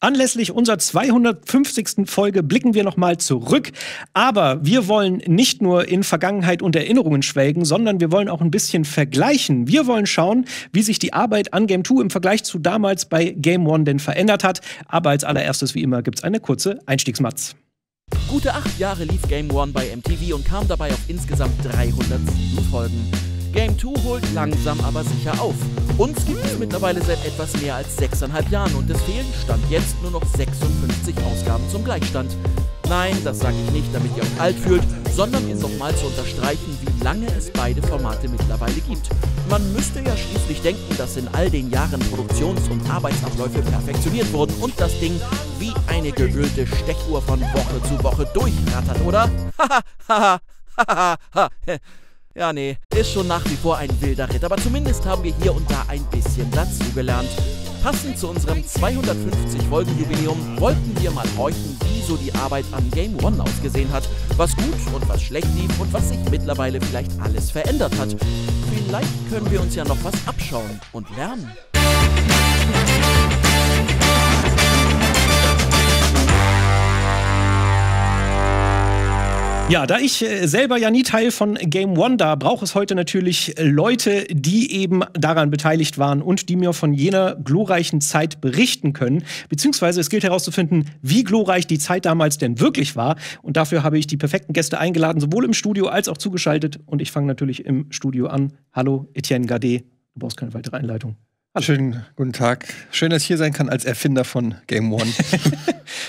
Anlässlich unserer 250. Folge blicken wir nochmal zurück. Aber wir wollen nicht nur in Vergangenheit und Erinnerungen schwelgen, sondern wir wollen auch ein bisschen vergleichen. Wir wollen schauen, wie sich die Arbeit an Game 2 im Vergleich zu damals bei Game 1 denn verändert hat. Aber als allererstes, wie immer, gibt es eine kurze Einstiegsmatz. Gute acht Jahre lief Game 1 bei MTV und kam dabei auf insgesamt 307 Folgen. Game 2 holt langsam aber sicher auf. Uns gibt es mittlerweile seit etwas mehr als 6,5 Jahren und es fehlen Stand jetzt nur noch 56 Ausgaben zum Gleichstand. Nein, das sage ich nicht, damit ihr euch alt fühlt, sondern um nochmal zu unterstreichen, wie lange es beide Formate mittlerweile gibt. Man müsste ja schließlich denken, dass in all den Jahren Produktions- und Arbeitsabläufe perfektioniert wurden und das Ding wie eine geölte Stechuhr von Woche zu Woche durchrattert, oder? Haha, haha, haha, haha. Ja, nee, ist schon nach wie vor ein wilder Ritt, aber zumindest haben wir hier und da ein bisschen dazugelernt. Passend zu unserem 250-Folgen-Jubiläum wollten wir mal horchen, wie so die Arbeit an Game One ausgesehen hat, was gut und was schlecht lief und was sich mittlerweile vielleicht alles verändert hat. Vielleicht können wir uns ja noch was abschauen und lernen. Musik Ja, da ich äh, selber ja nie Teil von Game One da brauche es heute natürlich äh, Leute, die eben daran beteiligt waren und die mir von jener glorreichen Zeit berichten können. Beziehungsweise es gilt herauszufinden, wie glorreich die Zeit damals denn wirklich war. Und dafür habe ich die perfekten Gäste eingeladen, sowohl im Studio als auch zugeschaltet. Und ich fange natürlich im Studio an. Hallo, Etienne Gardet. Du brauchst keine weitere Einleitung. Schönen guten Tag. Schön, dass ich hier sein kann als Erfinder von Game One.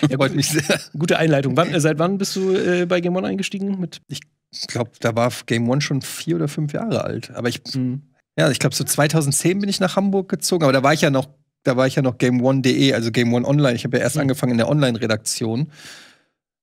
ja, Freut mich sehr. Gute Einleitung. Wann, äh, seit wann bist du äh, bei Game One eingestiegen? Mit ich glaube, da war Game One schon vier oder fünf Jahre alt. Aber ich, mhm. ja, ich glaube, so 2010 bin ich nach Hamburg gezogen. Aber da war ich ja noch, da war ich ja noch GameOne.de, also Game One Online. Ich habe ja erst mhm. angefangen in der Online-Redaktion.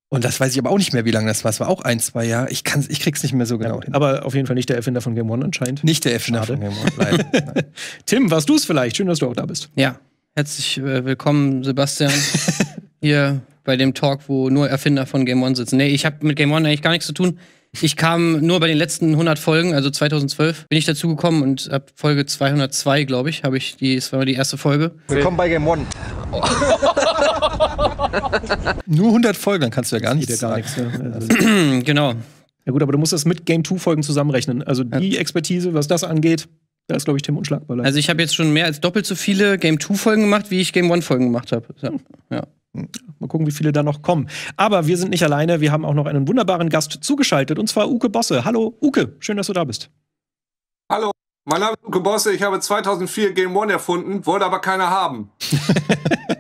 Und das weiß ich aber auch nicht mehr, wie lange das war. Es war auch ein, zwei Jahre. Ich, ich krieg's nicht mehr so genau ja, hin. Aber auf jeden Fall nicht der Erfinder von Game One anscheinend. Nicht der Erfinder Schade. von Game One, leider. Tim, warst du es vielleicht? Schön, dass du auch da bist. Ja. Herzlich äh, willkommen, Sebastian. Hier bei dem Talk, wo nur Erfinder von Game One sitzen. Nee, ich habe mit Game One eigentlich gar nichts zu tun. Ich kam nur bei den letzten 100 Folgen, also 2012, bin ich dazu gekommen und ab Folge 202, glaube ich, habe ich die, das war die erste Folge. Willkommen bei Game One. Oh. Nur 100 Folgen, dann kannst du ja gar nichts ja gar nichts mehr. Ne? genau. Ja gut, aber du musst das mit Game 2 Folgen zusammenrechnen. Also die Expertise, was das angeht, da ist, glaube ich, Tim unschlagbar. Also ich habe jetzt schon mehr als doppelt so viele Game 2 Folgen gemacht, wie ich Game 1 Folgen gemacht habe. Ja. Mal gucken, wie viele da noch kommen. Aber wir sind nicht alleine, wir haben auch noch einen wunderbaren Gast zugeschaltet, und zwar Uke Bosse. Hallo Uke, schön, dass du da bist. Hallo, mein Name ist Uke Bosse, ich habe 2004 Game 1 erfunden, wollte aber keiner haben.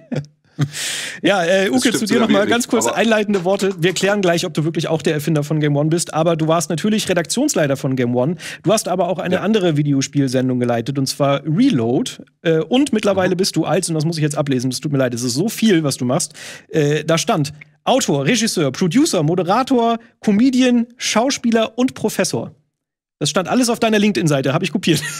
Ja, äh, Uke, zu dir nochmal ganz kurz einleitende Worte. Wir klären gleich, ob du wirklich auch der Erfinder von Game One bist, aber du warst natürlich Redaktionsleiter von Game One. Du hast aber auch eine ja. andere Videospielsendung geleitet, und zwar Reload. Äh, und mittlerweile mhm. bist du als, und das muss ich jetzt ablesen, es tut mir leid, es ist so viel, was du machst. Äh, da stand Autor, Regisseur, Producer, Moderator, Comedian, Schauspieler und Professor. Das stand alles auf deiner LinkedIn-Seite, habe ich kopiert.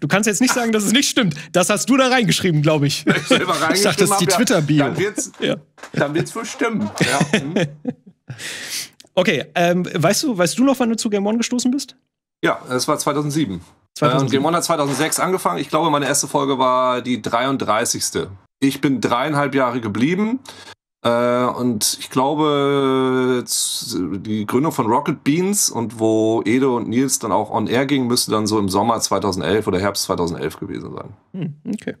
Du kannst jetzt nicht sagen, dass es nicht stimmt. Das hast du da reingeschrieben, glaube ich. Ich, selber reingeschrieben ich dachte, das ist die Twitter-Bio. Dann wird es ja. wohl stimmen. Ja. Hm. Okay, ähm, weißt, du, weißt du noch, wann du zu Game One gestoßen bist? Ja, das war 2007. 2007. Ähm, Game One hat 2006 angefangen. Ich glaube, meine erste Folge war die 33. Ich bin dreieinhalb Jahre geblieben äh, und ich glaube, die Gründung von Rocket Beans und wo Ede und Nils dann auch on air gingen, müsste dann so im Sommer 2011 oder Herbst 2011 gewesen sein. Hm, okay.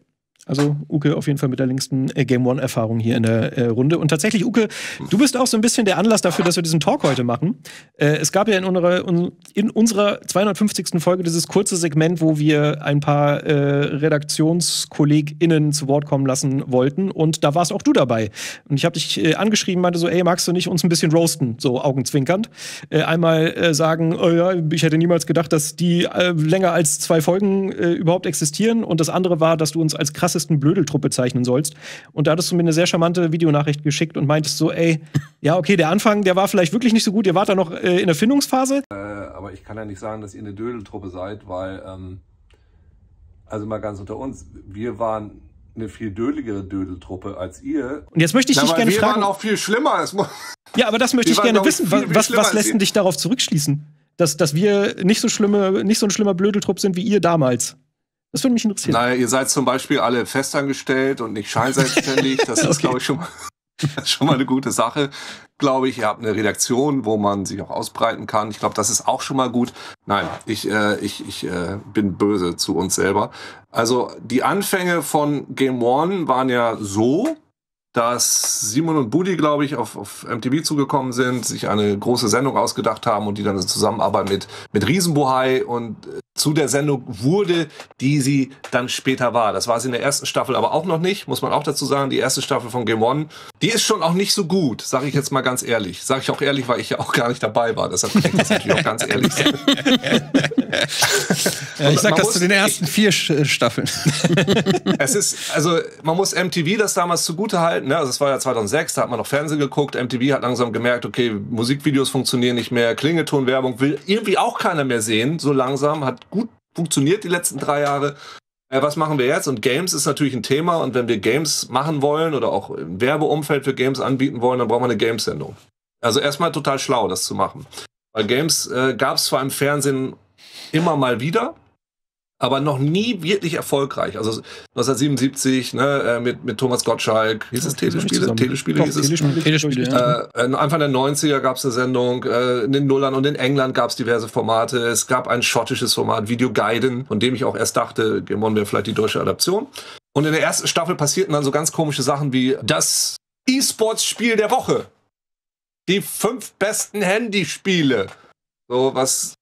Also Uke auf jeden Fall mit der längsten äh, Game One-Erfahrung hier in der äh, Runde. Und tatsächlich, Uke, du bist auch so ein bisschen der Anlass dafür, dass wir diesen Talk heute machen. Äh, es gab ja in unserer, in unserer 250. Folge dieses kurze Segment, wo wir ein paar äh, RedaktionskollegInnen zu Wort kommen lassen wollten. Und da warst auch du dabei. Und ich habe dich äh, angeschrieben, meinte so, ey, magst du nicht uns ein bisschen roasten? So augenzwinkernd. Äh, einmal äh, sagen, oh ja, ich hätte niemals gedacht, dass die länger als zwei Folgen überhaupt existieren. Und das andere war, dass du uns als krass krassesten Blödeltrupp bezeichnen sollst. Und da hattest du mir eine sehr charmante Videonachricht geschickt und meintest so, ey, ja, okay, der Anfang, der war vielleicht wirklich nicht so gut, ihr wart da noch äh, in der Findungsphase. Äh, aber ich kann ja nicht sagen, dass ihr eine Dödeltruppe seid, weil, ähm, also mal ganz unter uns, wir waren eine viel dödeligere Dödeltruppe als ihr. Und jetzt möchte ich Na, dich gerne wir fragen. Wir waren auch viel schlimmer. ja, aber das möchte ich gerne wissen. Viel, viel was, was lässt denn dich darauf zurückschließen? Dass, dass wir nicht so schlimme, nicht so ein schlimmer Blödeltrupp sind wie ihr damals. Das würde mich interessieren. Naja, ihr seid zum Beispiel alle festangestellt und nicht scheinselbstständig. Das okay. ist, glaube ich, schon mal, schon mal eine gute Sache, glaube ich. Ihr habt eine Redaktion, wo man sich auch ausbreiten kann. Ich glaube, das ist auch schon mal gut. Nein, ich, äh, ich, ich äh, bin böse zu uns selber. Also die Anfänge von Game One waren ja so, dass Simon und Budi, glaube ich, auf, auf MTV zugekommen sind, sich eine große Sendung ausgedacht haben und die dann in Zusammenarbeit mit, mit Riesenbohai und äh, zu der Sendung wurde, die sie dann später war. Das war sie in der ersten Staffel aber auch noch nicht, muss man auch dazu sagen. Die erste Staffel von Game One, die ist schon auch nicht so gut, sage ich jetzt mal ganz ehrlich. Sage ich auch ehrlich, weil ich ja auch gar nicht dabei war. Deshalb kann ich das natürlich auch ganz ehrlich sagen. ja, ich sag das zu den ersten vier äh, Staffeln. es ist, also man muss MTV das damals zugute halten. Ne? Also es war ja 2006, da hat man noch Fernsehen geguckt. MTV hat langsam gemerkt, okay, Musikvideos funktionieren nicht mehr, Klingetonwerbung will irgendwie auch keiner mehr sehen. So langsam hat gut funktioniert die letzten drei Jahre. Äh, was machen wir jetzt? Und Games ist natürlich ein Thema. Und wenn wir Games machen wollen oder auch im Werbeumfeld für Games anbieten wollen, dann brauchen wir eine Gamesendung. Also erstmal total schlau, das zu machen. Weil Games äh, gab es zwar im Fernsehen immer mal wieder, aber noch nie wirklich erfolgreich. Also 1977 ne, äh, mit, mit Thomas Gottschalk, hieß es Telespiele? Telespiele hieß es. Telespiele, Telespiele, ja. Äh, äh, Anfang der 90er gab es eine Sendung, äh, in den Nullern und in England gab es diverse Formate. Es gab ein schottisches Format, Video Guiden, von dem ich auch erst dachte, gewonnen On wäre vielleicht die deutsche Adaption. Und in der ersten Staffel passierten dann so ganz komische Sachen wie das E-Sports-Spiel der Woche. Die fünf besten Handyspiele. So was.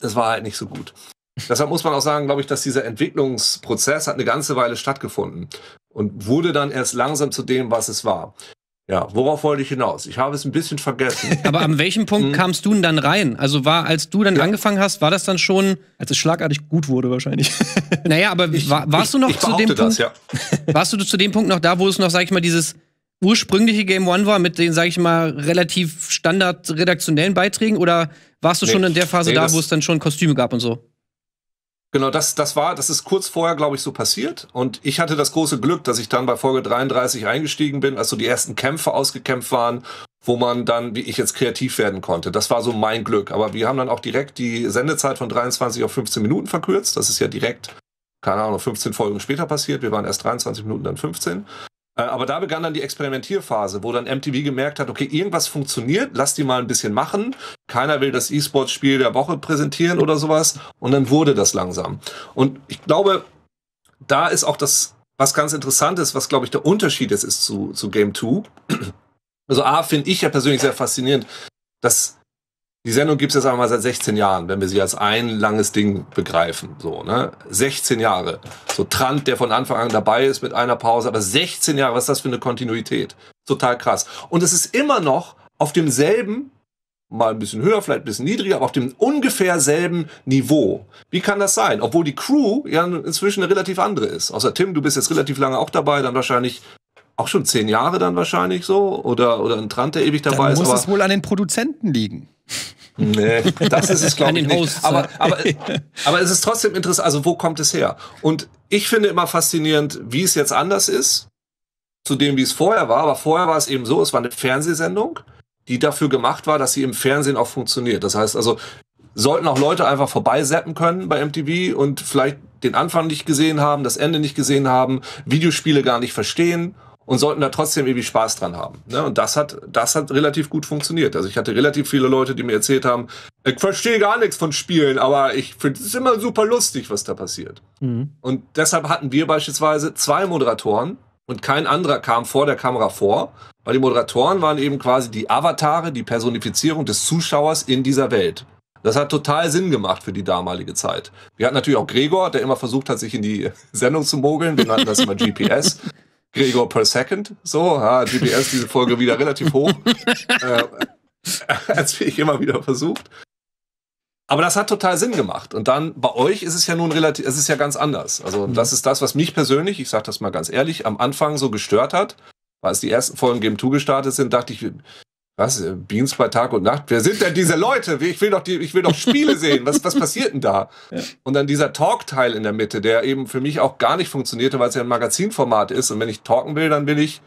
Das war halt nicht so gut. Deshalb muss man auch sagen, glaube ich, dass dieser Entwicklungsprozess hat eine ganze Weile stattgefunden und wurde dann erst langsam zu dem, was es war. Ja, worauf wollte ich hinaus? Ich habe es ein bisschen vergessen. Aber an welchem Punkt hm. kamst du denn dann rein? Also war, als du dann ja. angefangen hast, war das dann schon. Als es schlagartig gut wurde, wahrscheinlich. Naja, aber ich, war, warst ich, du noch zu dem das, Punkt. Ja. Warst du zu dem Punkt noch da, wo es noch, sag ich mal, dieses ursprüngliche Game One war mit den, sag ich mal, relativ standard redaktionellen Beiträgen? Oder warst du nee. schon in der Phase nee, da, wo es dann schon Kostüme gab und so? Genau, das, das war, das ist kurz vorher, glaube ich, so passiert. Und ich hatte das große Glück, dass ich dann bei Folge 33 eingestiegen bin, als so die ersten Kämpfe ausgekämpft waren, wo man dann, wie ich jetzt kreativ werden konnte. Das war so mein Glück. Aber wir haben dann auch direkt die Sendezeit von 23 auf 15 Minuten verkürzt. Das ist ja direkt, keine Ahnung, 15 Folgen später passiert. Wir waren erst 23 Minuten, dann 15. Äh, aber da begann dann die Experimentierphase, wo dann MTV gemerkt hat, okay, irgendwas funktioniert, lass die mal ein bisschen machen. Keiner will das E-Sport-Spiel der Woche präsentieren oder sowas. Und dann wurde das langsam. Und ich glaube, da ist auch das, was ganz interessant ist, was, glaube ich, der Unterschied ist, ist zu, zu Game 2. Also A, finde ich ja persönlich sehr faszinierend, dass die Sendung gibt es jetzt einmal seit 16 Jahren, wenn wir sie als ein langes Ding begreifen. So, ne? 16 Jahre. So Trant, der von Anfang an dabei ist mit einer Pause, aber 16 Jahre, was ist das für eine Kontinuität? Total krass. Und es ist immer noch auf demselben, mal ein bisschen höher, vielleicht ein bisschen niedriger, aber auf dem ungefähr selben Niveau. Wie kann das sein? Obwohl die Crew ja inzwischen eine relativ andere ist. Außer Tim, du bist jetzt relativ lange auch dabei, dann wahrscheinlich auch schon zehn Jahre dann wahrscheinlich so oder, oder ein Trant, der ewig dabei dann ist. Muss es wohl an den Produzenten liegen. Nee, das ist es, glaube ich, nicht. Hosts, aber, aber, aber es ist trotzdem interessant, also wo kommt es her? Und ich finde immer faszinierend, wie es jetzt anders ist, zu dem, wie es vorher war. Aber vorher war es eben so, es war eine Fernsehsendung, die dafür gemacht war, dass sie im Fernsehen auch funktioniert. Das heißt also, sollten auch Leute einfach vorbeiseppen können bei MTV und vielleicht den Anfang nicht gesehen haben, das Ende nicht gesehen haben, Videospiele gar nicht verstehen und sollten da trotzdem irgendwie Spaß dran haben. Ne? Und das hat, das hat relativ gut funktioniert. Also ich hatte relativ viele Leute, die mir erzählt haben, ich verstehe gar nichts von Spielen, aber ich finde es immer super lustig, was da passiert. Mhm. Und deshalb hatten wir beispielsweise zwei Moderatoren und kein anderer kam vor der Kamera vor, weil die Moderatoren waren eben quasi die Avatare, die Personifizierung des Zuschauers in dieser Welt. Das hat total Sinn gemacht für die damalige Zeit. Wir hatten natürlich auch Gregor, der immer versucht hat, sich in die Sendung zu mogeln. Wir nannten das immer GPS. Gregor per Second. So, ja, GPS diese Folge wieder relativ hoch. äh, als ich immer wieder versucht. Aber das hat total Sinn gemacht. Und dann bei euch ist es ja nun relativ, es ist ja ganz anders. Also mhm. das ist das, was mich persönlich, ich sage das mal ganz ehrlich, am Anfang so gestört hat. Weil es die ersten Folgen Game 2 gestartet sind, dachte ich, was, Beans bei Tag und Nacht? Wer sind denn diese Leute? Ich will doch, die, ich will doch Spiele sehen. Was, was passiert denn da? Ja. Und dann dieser Talk-Teil in der Mitte, der eben für mich auch gar nicht funktionierte, weil es ja ein Magazinformat ist. Und wenn ich talken will, dann will ich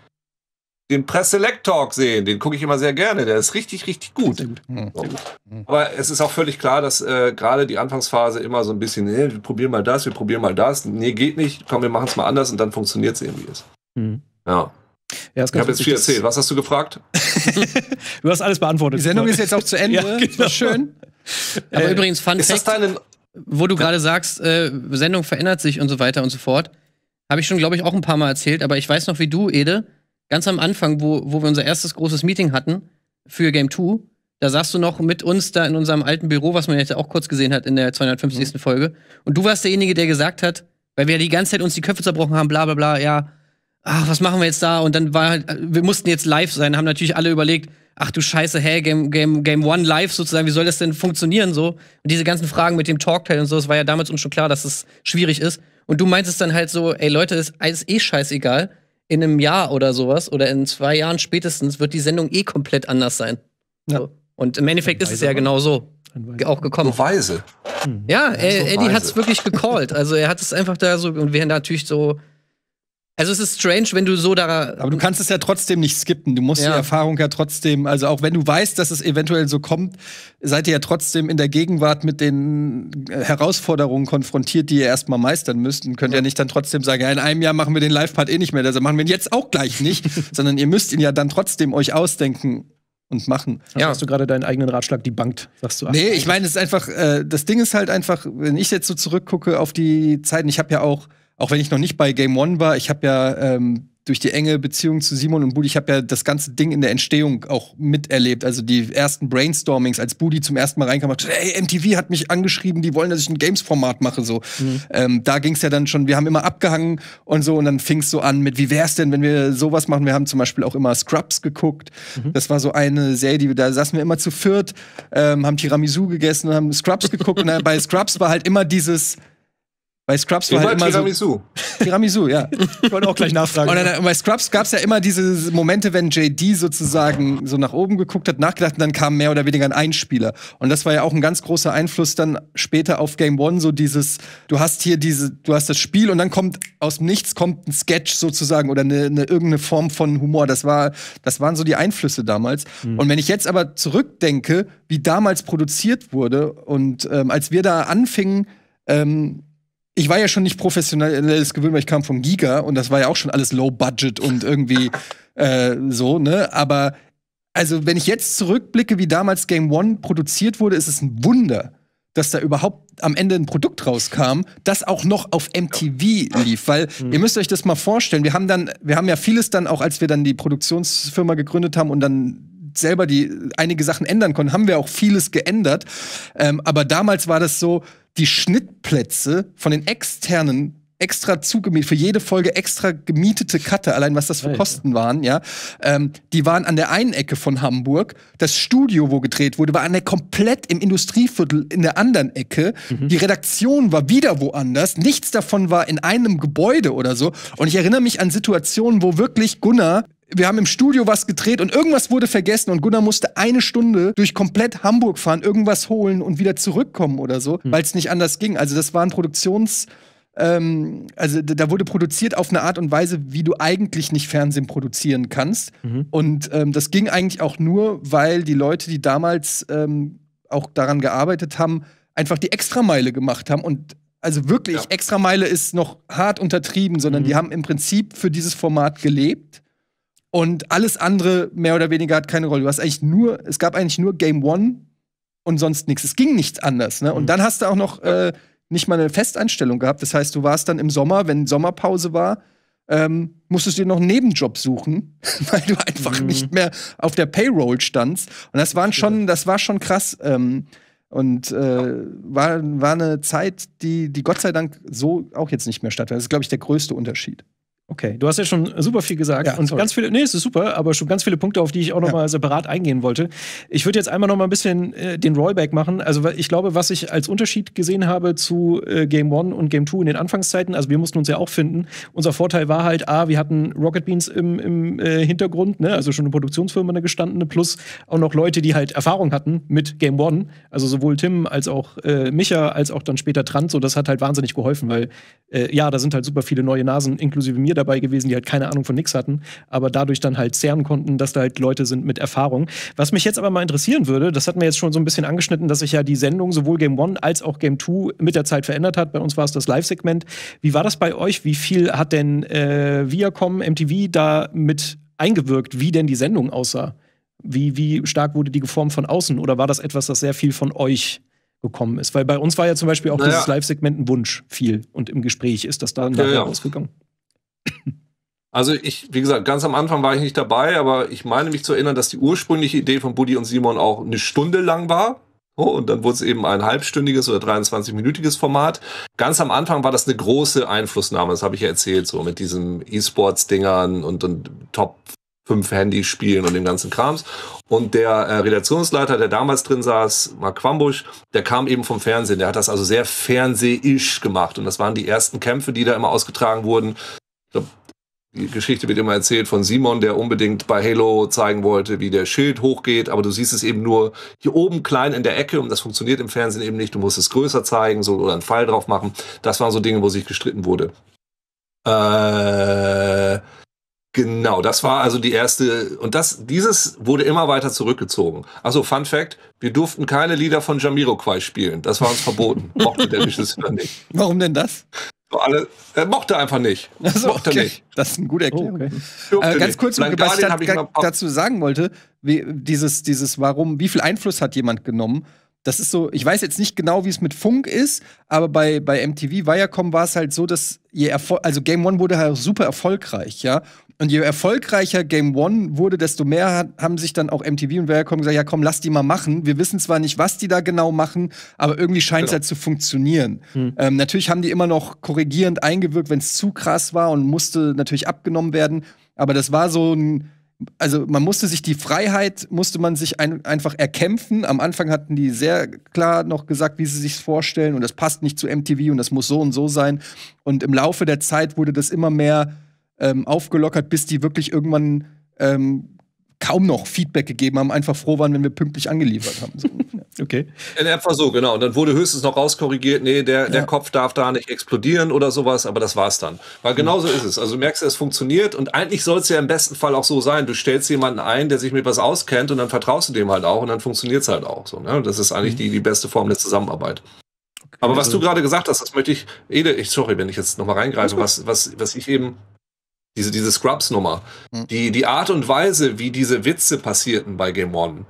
den Press-Select-Talk sehen. Den gucke ich immer sehr gerne. Der ist richtig, richtig gut. Mhm. Aber es ist auch völlig klar, dass äh, gerade die Anfangsphase immer so ein bisschen, hey, wir probieren mal das, wir probieren mal das. Nee, geht nicht. Komm, wir machen es mal anders und dann funktioniert es irgendwie. Mhm. Ja. Ja, ich habe jetzt viel erzählt. Was hast du gefragt? du hast alles beantwortet. Die Sendung ist jetzt auch zu Ende. ja, genau. schön. Aber äh, übrigens, Fun Fact, wo du gerade sagst, äh, Sendung verändert sich und so weiter und so fort, habe ich schon, glaube ich, auch ein paar Mal erzählt. Aber ich weiß noch, wie du, Ede, ganz am Anfang, wo, wo wir unser erstes großes Meeting hatten für Game 2, da saßst du noch mit uns da in unserem alten Büro, was man jetzt auch kurz gesehen hat in der 250. Mhm. Folge. Und du warst derjenige, der gesagt hat, weil wir die ganze Zeit uns die Köpfe zerbrochen haben, bla bla bla, ja, ach, was machen wir jetzt da? Und dann war halt, äh, wir mussten jetzt live sein, haben natürlich alle überlegt, ach du Scheiße, hä, Game, Game, Game One live sozusagen, wie soll das denn funktionieren so? Und diese ganzen Fragen mit dem Talkpad und so, es war ja damals uns schon klar, dass es das schwierig ist. Und du meintest dann halt so, ey Leute, ist alles eh scheißegal. In einem Jahr oder sowas oder in zwei Jahren spätestens wird die Sendung eh komplett anders sein. Ja. So. Und im Endeffekt ist es ja genau so auch gekommen. So weise. Ja, ja so Eddie hat es wirklich gecallt. Also er hat es einfach da so, und wir haben natürlich so also es ist strange, wenn du so da. Aber du kannst es ja trotzdem nicht skippen. Du musst ja. die Erfahrung ja trotzdem, also auch wenn du weißt, dass es eventuell so kommt, seid ihr ja trotzdem in der Gegenwart mit den äh, Herausforderungen konfrontiert, die ihr erstmal meistern müsst. Und könnt ja. ja nicht dann trotzdem sagen, ja, in einem Jahr machen wir den Live-Part eh nicht mehr. Also machen wir ihn jetzt auch gleich nicht, sondern ihr müsst ihn ja dann trotzdem euch ausdenken und machen. Ja. Hast du gerade deinen eigenen Ratschlag debunked, sagst du? Ach, nee, ich meine, es ist einfach, äh, das Ding ist halt einfach, wenn ich jetzt so zurückgucke auf die Zeiten, ich habe ja auch auch wenn ich noch nicht bei Game One war, ich habe ja ähm, durch die enge Beziehung zu Simon und Budi, ich habe ja das ganze Ding in der Entstehung auch miterlebt. Also die ersten Brainstormings, als Budi zum ersten Mal reinkam, dachte, hey, MTV hat mich angeschrieben, die wollen, dass ich ein Games-Format mache. So, mhm. ähm, da ging es ja dann schon, wir haben immer abgehangen und so, und dann fing es so an mit, wie wäre es denn, wenn wir sowas machen? Wir haben zum Beispiel auch immer Scrubs geguckt. Mhm. Das war so eine Serie, die da saßen wir immer zu viert, ähm, haben Tiramisu gegessen und haben Scrubs geguckt. und bei Scrubs war halt immer dieses bei Scrubs war halt immer halt immer Tiramisu. So, Tiramisu, ja. Ich wollte auch gleich nachfragen. Und, dann, bei Scrubs gab es ja immer diese Momente, wenn JD sozusagen so nach oben geguckt hat, nachgedacht und dann kam mehr oder weniger ein Einspieler. Und das war ja auch ein ganz großer Einfluss dann später auf Game One, so dieses, du hast hier diese, du hast das Spiel und dann kommt aus dem Nichts kommt ein Sketch sozusagen oder eine, eine irgendeine Form von Humor. Das war, das waren so die Einflüsse damals. Mhm. Und wenn ich jetzt aber zurückdenke, wie damals produziert wurde und ähm, als wir da anfingen, ähm, ich war ja schon nicht professionelles Gewinn, weil ich kam vom Giga und das war ja auch schon alles Low Budget und irgendwie äh, so, ne? Aber also, wenn ich jetzt zurückblicke, wie damals Game One produziert wurde, ist es ein Wunder, dass da überhaupt am Ende ein Produkt rauskam, das auch noch auf MTV lief. Weil mhm. ihr müsst euch das mal vorstellen, wir haben dann, wir haben ja vieles dann auch, als wir dann die Produktionsfirma gegründet haben und dann selber die einige Sachen ändern konnten, haben wir auch vieles geändert. Ähm, aber damals war das so, die Schnittplätze von den externen extra zugemietet, für jede Folge extra gemietete Cutter, allein was das für Kosten waren, ja. Ähm, die waren an der einen Ecke von Hamburg. Das Studio, wo gedreht wurde, war an der komplett im Industrieviertel in der anderen Ecke. Mhm. Die Redaktion war wieder woanders. Nichts davon war in einem Gebäude oder so. Und ich erinnere mich an Situationen, wo wirklich Gunnar wir haben im Studio was gedreht und irgendwas wurde vergessen und Gunnar musste eine Stunde durch komplett Hamburg fahren, irgendwas holen und wieder zurückkommen oder so, mhm. weil es nicht anders ging. Also das waren Produktions ähm, also da wurde produziert auf eine Art und Weise, wie du eigentlich nicht Fernsehen produzieren kannst. Mhm. Und ähm, das ging eigentlich auch nur, weil die Leute, die damals ähm, auch daran gearbeitet haben, einfach die Extrameile gemacht haben und also wirklich, ja. Extrameile ist noch hart untertrieben, sondern mhm. die haben im Prinzip für dieses Format gelebt und alles andere, mehr oder weniger, hat keine Rolle. Du hast eigentlich nur, es gab eigentlich nur Game One und sonst nichts. Es ging nichts anders. Ne? Mhm. Und dann hast du auch noch äh, nicht mal eine Festanstellung gehabt. Das heißt, du warst dann im Sommer, wenn Sommerpause war, ähm, musstest dir noch einen Nebenjob suchen, weil du einfach mhm. nicht mehr auf der Payroll standst. Und das waren schon, das war schon krass. Ähm, und äh, war, war eine Zeit, die, die Gott sei Dank so auch jetzt nicht mehr stattfindet. Das ist, glaube ich, der größte Unterschied. Okay, du hast ja schon super viel gesagt ja, und sorry. ganz viele, nee, es ist super, aber schon ganz viele Punkte, auf die ich auch nochmal ja. Mal separat eingehen wollte. Ich würde jetzt einmal nochmal ein bisschen äh, den Rollback machen. Also ich glaube, was ich als Unterschied gesehen habe zu äh, Game One und Game Two in den Anfangszeiten, also wir mussten uns ja auch finden. Unser Vorteil war halt, A, wir hatten Rocket Beans im, im äh, Hintergrund, ne? also schon eine Produktionsfirma, eine gestandene, plus auch noch Leute, die halt Erfahrung hatten mit Game One. Also sowohl Tim als auch äh, Micha, als auch dann später Trant. So, das hat halt wahnsinnig geholfen, weil äh, ja, da sind halt super viele neue Nasen, inklusive mir Laie dabei gewesen, die halt keine Ahnung von nichts hatten, aber dadurch dann halt zerren konnten, dass da halt Leute sind mit Erfahrung. Was mich jetzt aber mal interessieren würde, das hat mir jetzt schon so ein bisschen angeschnitten, dass sich ja die Sendung sowohl Game One als auch Game Two mit der Zeit verändert hat. Bei uns war es das Live-Segment. Wie war das bei euch? Wie viel hat denn äh, Viacom, MTV da mit eingewirkt, wie denn die Sendung aussah? Wie, wie stark wurde die geformt von außen? Oder war das etwas, das sehr viel von euch gekommen ist? Weil bei uns war ja zum Beispiel auch naja. dieses Live-Segment ein Wunsch viel und im Gespräch ist das dann ja, äh, nachher ja. rausgegangen. Also ich, wie gesagt, ganz am Anfang war ich nicht dabei, aber ich meine mich zu erinnern, dass die ursprüngliche Idee von Buddy und Simon auch eine Stunde lang war. Oh, und dann wurde es eben ein halbstündiges oder 23-minütiges Format. Ganz am Anfang war das eine große Einflussnahme, das habe ich ja erzählt, so mit diesen E-Sports-Dingern und, und Top 5 Handyspielen und dem ganzen Krams. Und der äh, Redaktionsleiter, der damals drin saß, Mark Quambusch, der kam eben vom Fernsehen. Der hat das also sehr fernsehisch gemacht. Und das waren die ersten Kämpfe, die da immer ausgetragen wurden glaube, die Geschichte wird immer erzählt von Simon, der unbedingt bei Halo zeigen wollte, wie der Schild hochgeht, aber du siehst es eben nur hier oben klein in der Ecke und das funktioniert im Fernsehen eben nicht. Du musst es größer zeigen so, oder einen Pfeil drauf machen. Das waren so Dinge, wo sich gestritten wurde. Äh, genau, das war also die erste und das, dieses wurde immer weiter zurückgezogen. Also Fun Fact, wir durften keine Lieder von Jamiroquai spielen. Das war uns verboten. Mochte der Regisseur nicht. Warum denn das? So alle, er mochte einfach nicht. So, mochte okay. nicht. Das ist ein guter oh, Erklärung. Oh, okay. äh, ganz kurz, Blind was ich da, dazu sagen wollte, wie, dieses, dieses Warum, wie viel Einfluss hat jemand genommen? das ist so, ich weiß jetzt nicht genau, wie es mit Funk ist, aber bei, bei MTV Viacom war es halt so, dass je Erfol also Game One wurde halt super erfolgreich, ja. Und je erfolgreicher Game One wurde, desto mehr hat, haben sich dann auch MTV und Viacom gesagt, ja komm, lass die mal machen. Wir wissen zwar nicht, was die da genau machen, aber irgendwie scheint es genau. halt zu funktionieren. Hm. Ähm, natürlich haben die immer noch korrigierend eingewirkt, wenn es zu krass war und musste natürlich abgenommen werden. Aber das war so ein also man musste sich die Freiheit, musste man sich ein, einfach erkämpfen. Am Anfang hatten die sehr klar noch gesagt, wie sie sich vorstellen und das passt nicht zu MTV und das muss so und so sein. Und im Laufe der Zeit wurde das immer mehr ähm, aufgelockert, bis die wirklich irgendwann ähm, kaum noch Feedback gegeben haben, einfach froh waren, wenn wir pünktlich angeliefert haben. So. Okay. In etwa so, genau. Und dann wurde höchstens noch rauskorrigiert, nee, der, ja. der Kopf darf da nicht explodieren oder sowas, aber das war's dann. Weil genauso hm. ist es. Also du merkst, es funktioniert und eigentlich soll es ja im besten Fall auch so sein. Du stellst jemanden ein, der sich mit was auskennt und dann vertraust du dem halt auch und dann funktioniert's halt auch so. Ne? Das ist eigentlich mhm. die, die beste Form der Zusammenarbeit. aber was also du gerade gesagt hast, das möchte ich, Ede, ich sorry, wenn ich jetzt nochmal reingreife, was, was, was ich eben diese, diese Scrubs-Nummer. Mhm. Die, die Art und Weise, wie diese Witze passierten bei Game One,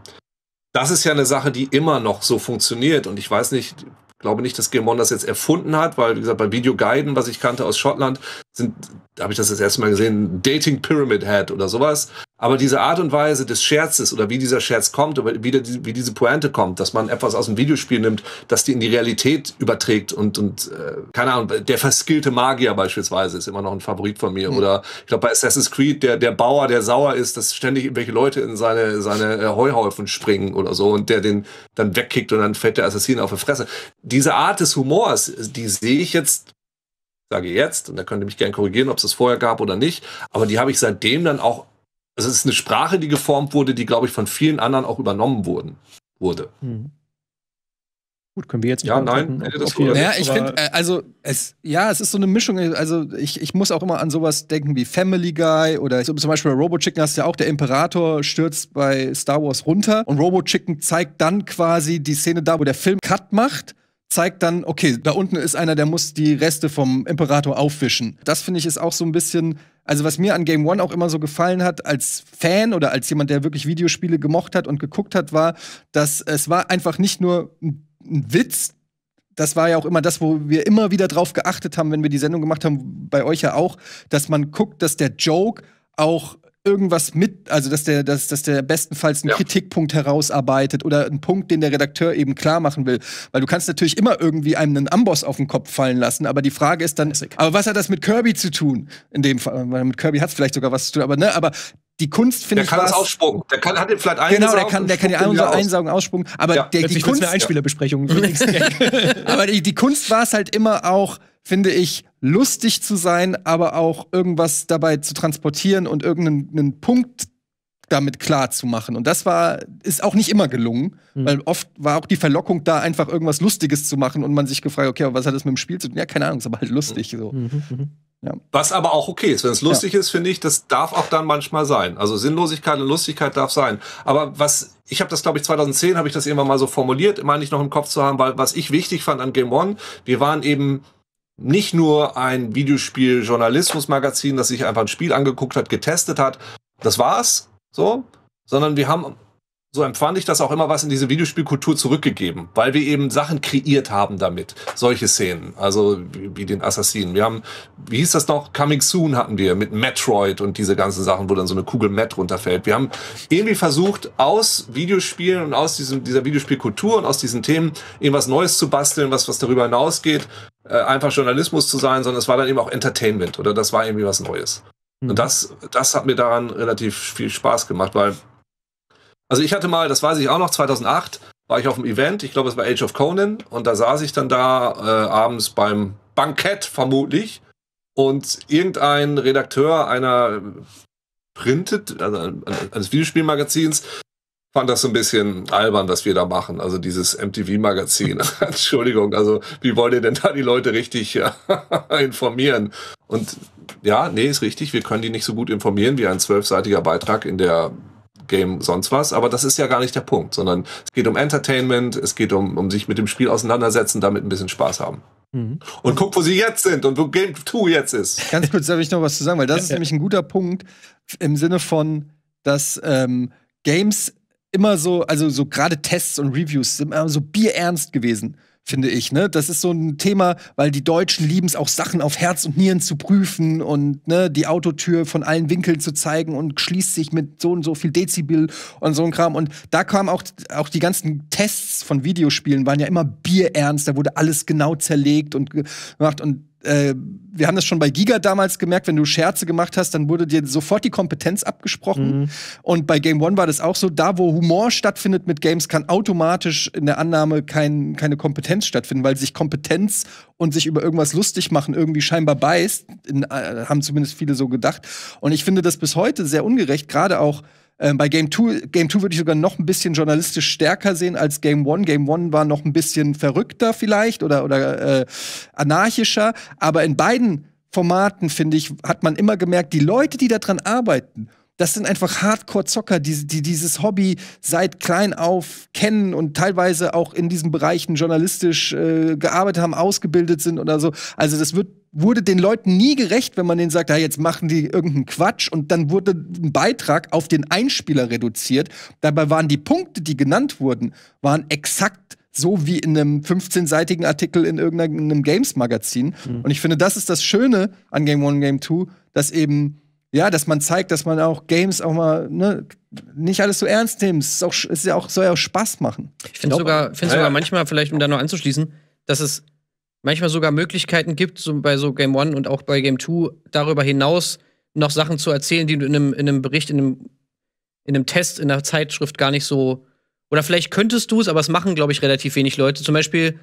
das ist ja eine Sache, die immer noch so funktioniert. Und ich weiß nicht, glaube nicht, dass Game One das jetzt erfunden hat, weil, wie gesagt, bei Video Guiden, was ich kannte aus Schottland, sind, da habe ich das das erste Mal gesehen, Dating Pyramid Head oder sowas. Aber diese Art und Weise des Scherzes oder wie dieser Scherz kommt, oder wie, die, wie diese Pointe kommt, dass man etwas aus dem Videospiel nimmt, dass die in die Realität überträgt und, und äh, keine Ahnung, der verskillte Magier beispielsweise ist immer noch ein Favorit von mir. Mhm. Oder ich glaube bei Assassin's Creed, der, der Bauer, der sauer ist, dass ständig irgendwelche Leute in seine, seine äh, Heuhaufen springen oder so und der den dann wegkickt und dann fällt der Assassin auf die Fresse. Diese Art des Humors, die sehe ich jetzt sage jetzt, und da könnt ihr mich gerne korrigieren, ob es das vorher gab oder nicht, aber die habe ich seitdem dann auch also es ist eine Sprache, die geformt wurde, die, glaube ich, von vielen anderen auch übernommen wurden, wurde. Hm. Gut, können wir jetzt Ja, nein, ob, ob wir, Ja, ich finde, äh, also es, ja, es ist so eine Mischung. Also ich, ich muss auch immer an sowas denken wie Family Guy oder so, zum Beispiel bei Robo Chicken hast du ja auch, der Imperator stürzt bei Star Wars runter und Robo Chicken zeigt dann quasi die Szene da, wo der Film Cut macht zeigt dann, okay, da unten ist einer, der muss die Reste vom Imperator aufwischen. Das finde ich ist auch so ein bisschen also was mir an Game One auch immer so gefallen hat, als Fan oder als jemand, der wirklich Videospiele gemocht hat und geguckt hat, war, dass es war einfach nicht nur ein, Witz, das war ja auch immer das, wo wir immer wieder drauf geachtet haben, wenn wir die Sendung gemacht haben, bei euch ja auch, dass man guckt, dass der Joke auch irgendwas mit, also dass der, dass, dass der bestenfalls einen ja. Kritikpunkt herausarbeitet oder einen Punkt, den der Redakteur eben klar machen will. Weil du kannst natürlich immer irgendwie einem einen Amboss auf den Kopf fallen lassen, aber die Frage ist dann, Classic. aber was hat das mit Kirby zu tun? In dem Fall, mit Kirby hat es vielleicht sogar was zu tun, aber ne, aber die Kunst finde ich. Der kann es ausspucken. Der kann, hat den vielleicht einsaugen. Genau, der kann, der kann die Einsaugen, aus. Einsaugen ausspucken. Aber ja. der, die Kunst. Eine Einspielerbesprechung. Ja. aber die, die Kunst war es halt immer auch, finde ich, lustig zu sein, aber auch irgendwas dabei zu transportieren und irgendeinen Punkt damit klar zu machen. Und das war, ist auch nicht immer gelungen, mhm. weil oft war auch die Verlockung da, einfach irgendwas Lustiges zu machen und man sich gefragt, okay, was hat das mit dem Spiel zu tun? Ja, keine Ahnung, ist aber halt lustig. So. Mhm. mhm, mhm. Ja. Was aber auch okay ist. Wenn es lustig ja. ist, finde ich, das darf auch dann manchmal sein. Also Sinnlosigkeit und Lustigkeit darf sein. Aber was, ich habe das, glaube ich, 2010 habe ich das irgendwann mal so formuliert, meine ich noch im Kopf zu haben, weil was ich wichtig fand an Game One, wir waren eben nicht nur ein Videospiel-Journalismus-Magazin, das sich einfach ein Spiel angeguckt hat, getestet hat. Das war's. So. Sondern wir haben so empfand ich das auch immer was in diese Videospielkultur zurückgegeben, weil wir eben Sachen kreiert haben damit. Solche Szenen, also wie wie den Assassinen. Wir haben, wie hieß das noch? Coming Soon hatten wir mit Metroid und diese ganzen Sachen, wo dann so eine Kugel Met runterfällt. Wir haben irgendwie versucht, aus Videospielen und aus diesem, dieser Videospielkultur und aus diesen Themen irgendwas Neues zu basteln, was, was darüber hinausgeht, äh, einfach Journalismus zu sein, sondern es war dann eben auch Entertainment oder das war irgendwie was Neues. Mhm. Und das, das hat mir daran relativ viel Spaß gemacht, weil also ich hatte mal, das weiß ich auch noch, 2008 war ich auf einem Event, ich glaube es war Age of Conan und da saß ich dann da äh, abends beim Bankett vermutlich und irgendein Redakteur einer Printed, also eines Videospielmagazins, fand das so ein bisschen albern, was wir da machen. Also dieses MTV-Magazin. Entschuldigung, also wie wollt ihr denn da die Leute richtig informieren? Und ja, nee, ist richtig, wir können die nicht so gut informieren wie ein zwölfseitiger Beitrag in der Game, sonst was. Aber das ist ja gar nicht der Punkt, sondern es geht um Entertainment, es geht um, um sich mit dem Spiel auseinandersetzen, damit ein bisschen Spaß haben. Mhm. Und guck, wo sie jetzt sind und wo Game 2 jetzt ist. Ganz kurz, da ich noch was zu sagen, weil das ist nämlich ein guter Punkt im Sinne von, dass ähm, Games immer so, also so gerade Tests und Reviews sind immer so bierernst gewesen finde ich. Ne? Das ist so ein Thema, weil die Deutschen lieben es auch, Sachen auf Herz und Nieren zu prüfen und ne, die Autotür von allen Winkeln zu zeigen und schließt sich mit so und so viel Dezibel und so ein Kram. Und da kamen auch, auch die ganzen Tests von Videospielen, waren ja immer bierernst, da wurde alles genau zerlegt und gemacht. Und äh, wir haben das schon bei Giga damals gemerkt, wenn du Scherze gemacht hast, dann wurde dir sofort die Kompetenz abgesprochen. Mhm. Und bei Game One war das auch so, da wo Humor stattfindet mit Games, kann automatisch in der Annahme kein, keine Kompetenz stattfinden, weil sich Kompetenz und sich über irgendwas lustig machen irgendwie scheinbar beißt, in, äh, haben zumindest viele so gedacht. Und ich finde das bis heute sehr ungerecht, gerade auch ähm, bei Game 2 Game 2 würde ich sogar noch ein bisschen journalistisch stärker sehen als Game 1. Game 1 war noch ein bisschen verrückter vielleicht oder, oder äh, anarchischer. Aber in beiden Formaten, finde ich, hat man immer gemerkt, die Leute, die daran arbeiten das sind einfach Hardcore-Zocker, die, die dieses Hobby seit klein auf kennen und teilweise auch in diesen Bereichen journalistisch äh, gearbeitet haben, ausgebildet sind oder so. Also das wird wurde den Leuten nie gerecht, wenn man denen sagt, ja, jetzt machen die irgendeinen Quatsch und dann wurde ein Beitrag auf den Einspieler reduziert. Dabei waren die Punkte, die genannt wurden, waren exakt so wie in einem 15-seitigen Artikel in irgendeinem Games-Magazin. Mhm. Und ich finde, das ist das Schöne an Game One, Game Two, dass eben ja, dass man zeigt, dass man auch Games auch mal ne, nicht alles so ernst nimmt. Es, ist auch, es ist ja auch, soll ja auch Spaß machen. Ich finde sogar, find ja. sogar manchmal, vielleicht um da noch anzuschließen, dass es manchmal sogar Möglichkeiten gibt, so bei so Game One und auch bei Game Two darüber hinaus noch Sachen zu erzählen, die du in einem, in einem Bericht, in einem, in einem Test, in einer Zeitschrift gar nicht so. Oder vielleicht könntest du es, aber es machen, glaube ich, relativ wenig Leute. Zum Beispiel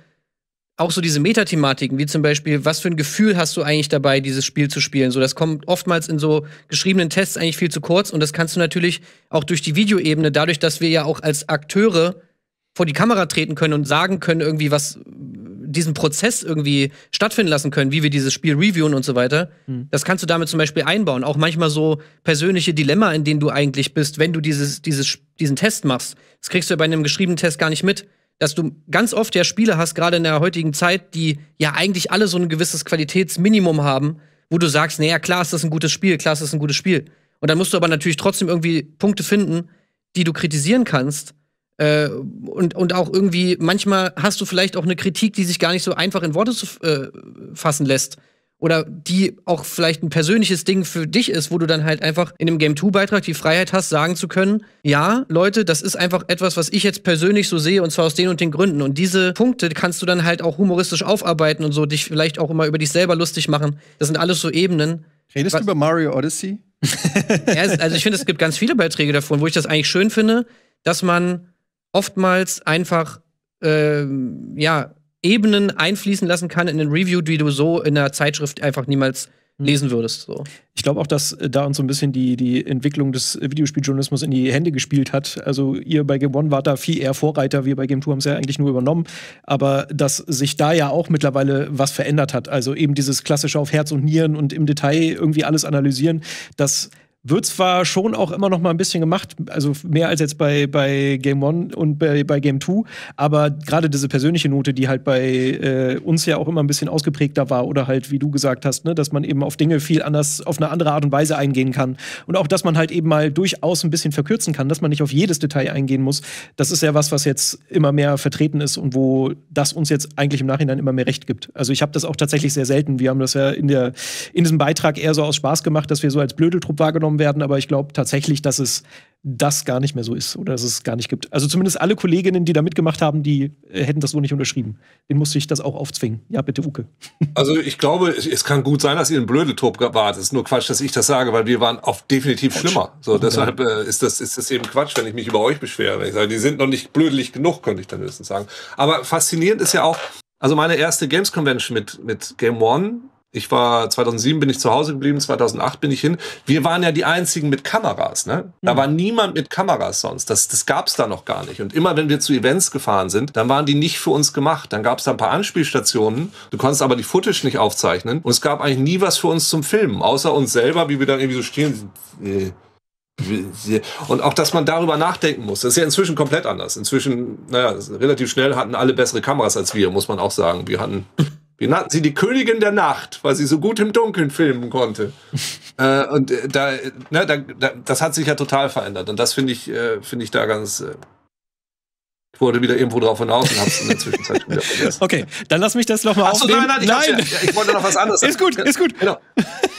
auch so diese Metathematiken, wie zum Beispiel, was für ein Gefühl hast du eigentlich dabei, dieses Spiel zu spielen? So, das kommt oftmals in so geschriebenen Tests eigentlich viel zu kurz und das kannst du natürlich auch durch die Videoebene, dadurch, dass wir ja auch als Akteure vor die Kamera treten können und sagen können, irgendwie was äh, diesen Prozess irgendwie stattfinden lassen können, wie wir dieses Spiel reviewen und so weiter. Mhm. Das kannst du damit zum Beispiel einbauen. Auch manchmal so persönliche Dilemma, in denen du eigentlich bist, wenn du dieses, dieses, diesen Test machst. Das kriegst du ja bei einem geschriebenen Test gar nicht mit dass du ganz oft ja Spiele hast, gerade in der heutigen Zeit, die ja eigentlich alle so ein gewisses Qualitätsminimum haben, wo du sagst, naja, klar ist das ein gutes Spiel, klar ist das ein gutes Spiel. Und dann musst du aber natürlich trotzdem irgendwie Punkte finden, die du kritisieren kannst. Äh, und, und auch irgendwie, manchmal hast du vielleicht auch eine Kritik, die sich gar nicht so einfach in Worte zu, äh, fassen lässt oder die auch vielleicht ein persönliches Ding für dich ist, wo du dann halt einfach in einem Game 2 Beitrag die Freiheit hast, sagen zu können, ja, Leute, das ist einfach etwas, was ich jetzt persönlich so sehe und zwar aus den und den Gründen und diese Punkte kannst du dann halt auch humoristisch aufarbeiten und so dich vielleicht auch immer über dich selber lustig machen. Das sind alles so Ebenen. Redest was du über Mario Odyssey? also ich finde, es gibt ganz viele Beiträge davon, wo ich das eigentlich schön finde, dass man oftmals einfach ähm, ja Ebenen einfließen lassen kann in den Review, die du so in der Zeitschrift einfach niemals hm. lesen würdest. So. Ich glaube auch, dass äh, da uns so ein bisschen die, die Entwicklung des Videospieljournalismus in die Hände gespielt hat. Also ihr bei Game One wart da viel eher Vorreiter, wir bei Game Two haben es ja eigentlich nur übernommen. Aber dass sich da ja auch mittlerweile was verändert hat. Also eben dieses klassische auf Herz und Nieren und im Detail irgendwie alles analysieren, das wird zwar schon auch immer noch mal ein bisschen gemacht, also mehr als jetzt bei, bei Game One und bei, bei Game Two, aber gerade diese persönliche Note, die halt bei äh, uns ja auch immer ein bisschen ausgeprägter war oder halt, wie du gesagt hast, ne, dass man eben auf Dinge viel anders, auf eine andere Art und Weise eingehen kann und auch, dass man halt eben mal durchaus ein bisschen verkürzen kann, dass man nicht auf jedes Detail eingehen muss, das ist ja was, was jetzt immer mehr vertreten ist und wo das uns jetzt eigentlich im Nachhinein immer mehr recht gibt. Also ich habe das auch tatsächlich sehr selten, wir haben das ja in, der, in diesem Beitrag eher so aus Spaß gemacht, dass wir so als Blödeltrupp wahrgenommen wahrgenommen werden, aber ich glaube tatsächlich, dass es das gar nicht mehr so ist oder dass es gar nicht gibt. Also zumindest alle Kolleginnen, die da mitgemacht haben, die äh, hätten das so nicht unterschrieben. Den musste ich das auch aufzwingen. Ja, bitte, Uke. Also ich glaube, es kann gut sein, dass ihr ein Blödeltop wart. Es ist nur Quatsch, dass ich das sage, weil wir waren auf definitiv Quatsch. schlimmer. So, deshalb äh, ist, das, ist das eben Quatsch, wenn ich mich über euch beschwere. Ich sage, die sind noch nicht blödelig genug, könnte ich dann höchstens sagen. Aber faszinierend ist ja auch, also meine erste Games Convention mit, mit Game One ich war 2007 bin ich zu Hause geblieben, 2008 bin ich hin. Wir waren ja die einzigen mit Kameras, ne? Da mhm. war niemand mit Kameras sonst. Das, das gab's da noch gar nicht. Und immer wenn wir zu Events gefahren sind, dann waren die nicht für uns gemacht. Dann gab's da ein paar Anspielstationen. Du konntest aber die Footage nicht aufzeichnen. Und es gab eigentlich nie was für uns zum Filmen, außer uns selber, wie wir dann irgendwie so stehen. Und auch, dass man darüber nachdenken muss. Das ist ja inzwischen komplett anders. Inzwischen, naja, relativ schnell hatten alle bessere Kameras als wir, muss man auch sagen. Wir hatten Wen nannten sie? Die Königin der Nacht, weil sie so gut im Dunkeln filmen konnte. äh, und äh, da, ne, da, da, das hat sich ja total verändert. Und das finde ich, äh, finde ich da ganz. Äh, ich wurde wieder irgendwo drauf hinaus und hab's in der Zwischenzeit wieder vergessen. Okay, dann lass mich das nochmal aufnehmen. Achso, nein, nein, ich, nein. Ja, ich wollte noch was anderes sagen. Ist gut, ist gut. Genau.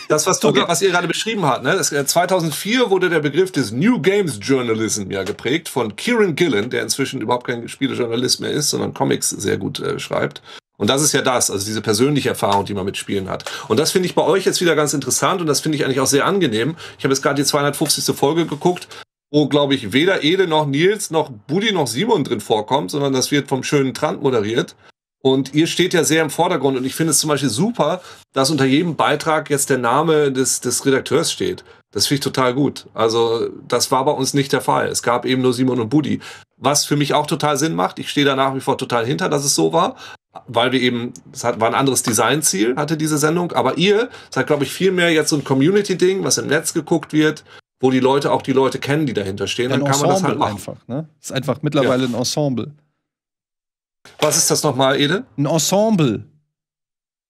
Das, was, du, okay. was ihr gerade beschrieben habt, ne? 2004 äh, wurde der Begriff des New Games Journalism ja geprägt von Kieran Gillen, der inzwischen überhaupt kein Spielejournalist mehr ist, sondern Comics sehr gut äh, schreibt. Und das ist ja das, also diese persönliche Erfahrung, die man mit Spielen hat. Und das finde ich bei euch jetzt wieder ganz interessant und das finde ich eigentlich auch sehr angenehm. Ich habe jetzt gerade die 250. Folge geguckt, wo, glaube ich, weder Ede noch Nils noch Budi noch Simon drin vorkommt, sondern das wird vom schönen Trant moderiert. Und ihr steht ja sehr im Vordergrund und ich finde es zum Beispiel super, dass unter jedem Beitrag jetzt der Name des, des Redakteurs steht. Das finde ich total gut. Also das war bei uns nicht der Fall. Es gab eben nur Simon und Buddy. Was für mich auch total Sinn macht. Ich stehe da nach wie vor total hinter, dass es so war, weil wir eben, es war ein anderes Designziel, hatte diese Sendung. Aber ihr seid, glaube ich, viel mehr jetzt so ein Community-Ding, was im Netz geguckt wird, wo die Leute auch die Leute kennen, die dahinter stehen. Ein Dann kann Ensemble man das halt machen. Einfach, ne? Ist einfach mittlerweile ja. ein Ensemble. Was ist das nochmal, Ede? Ein Ensemble.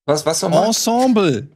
Was, was nochmal? Ensemble.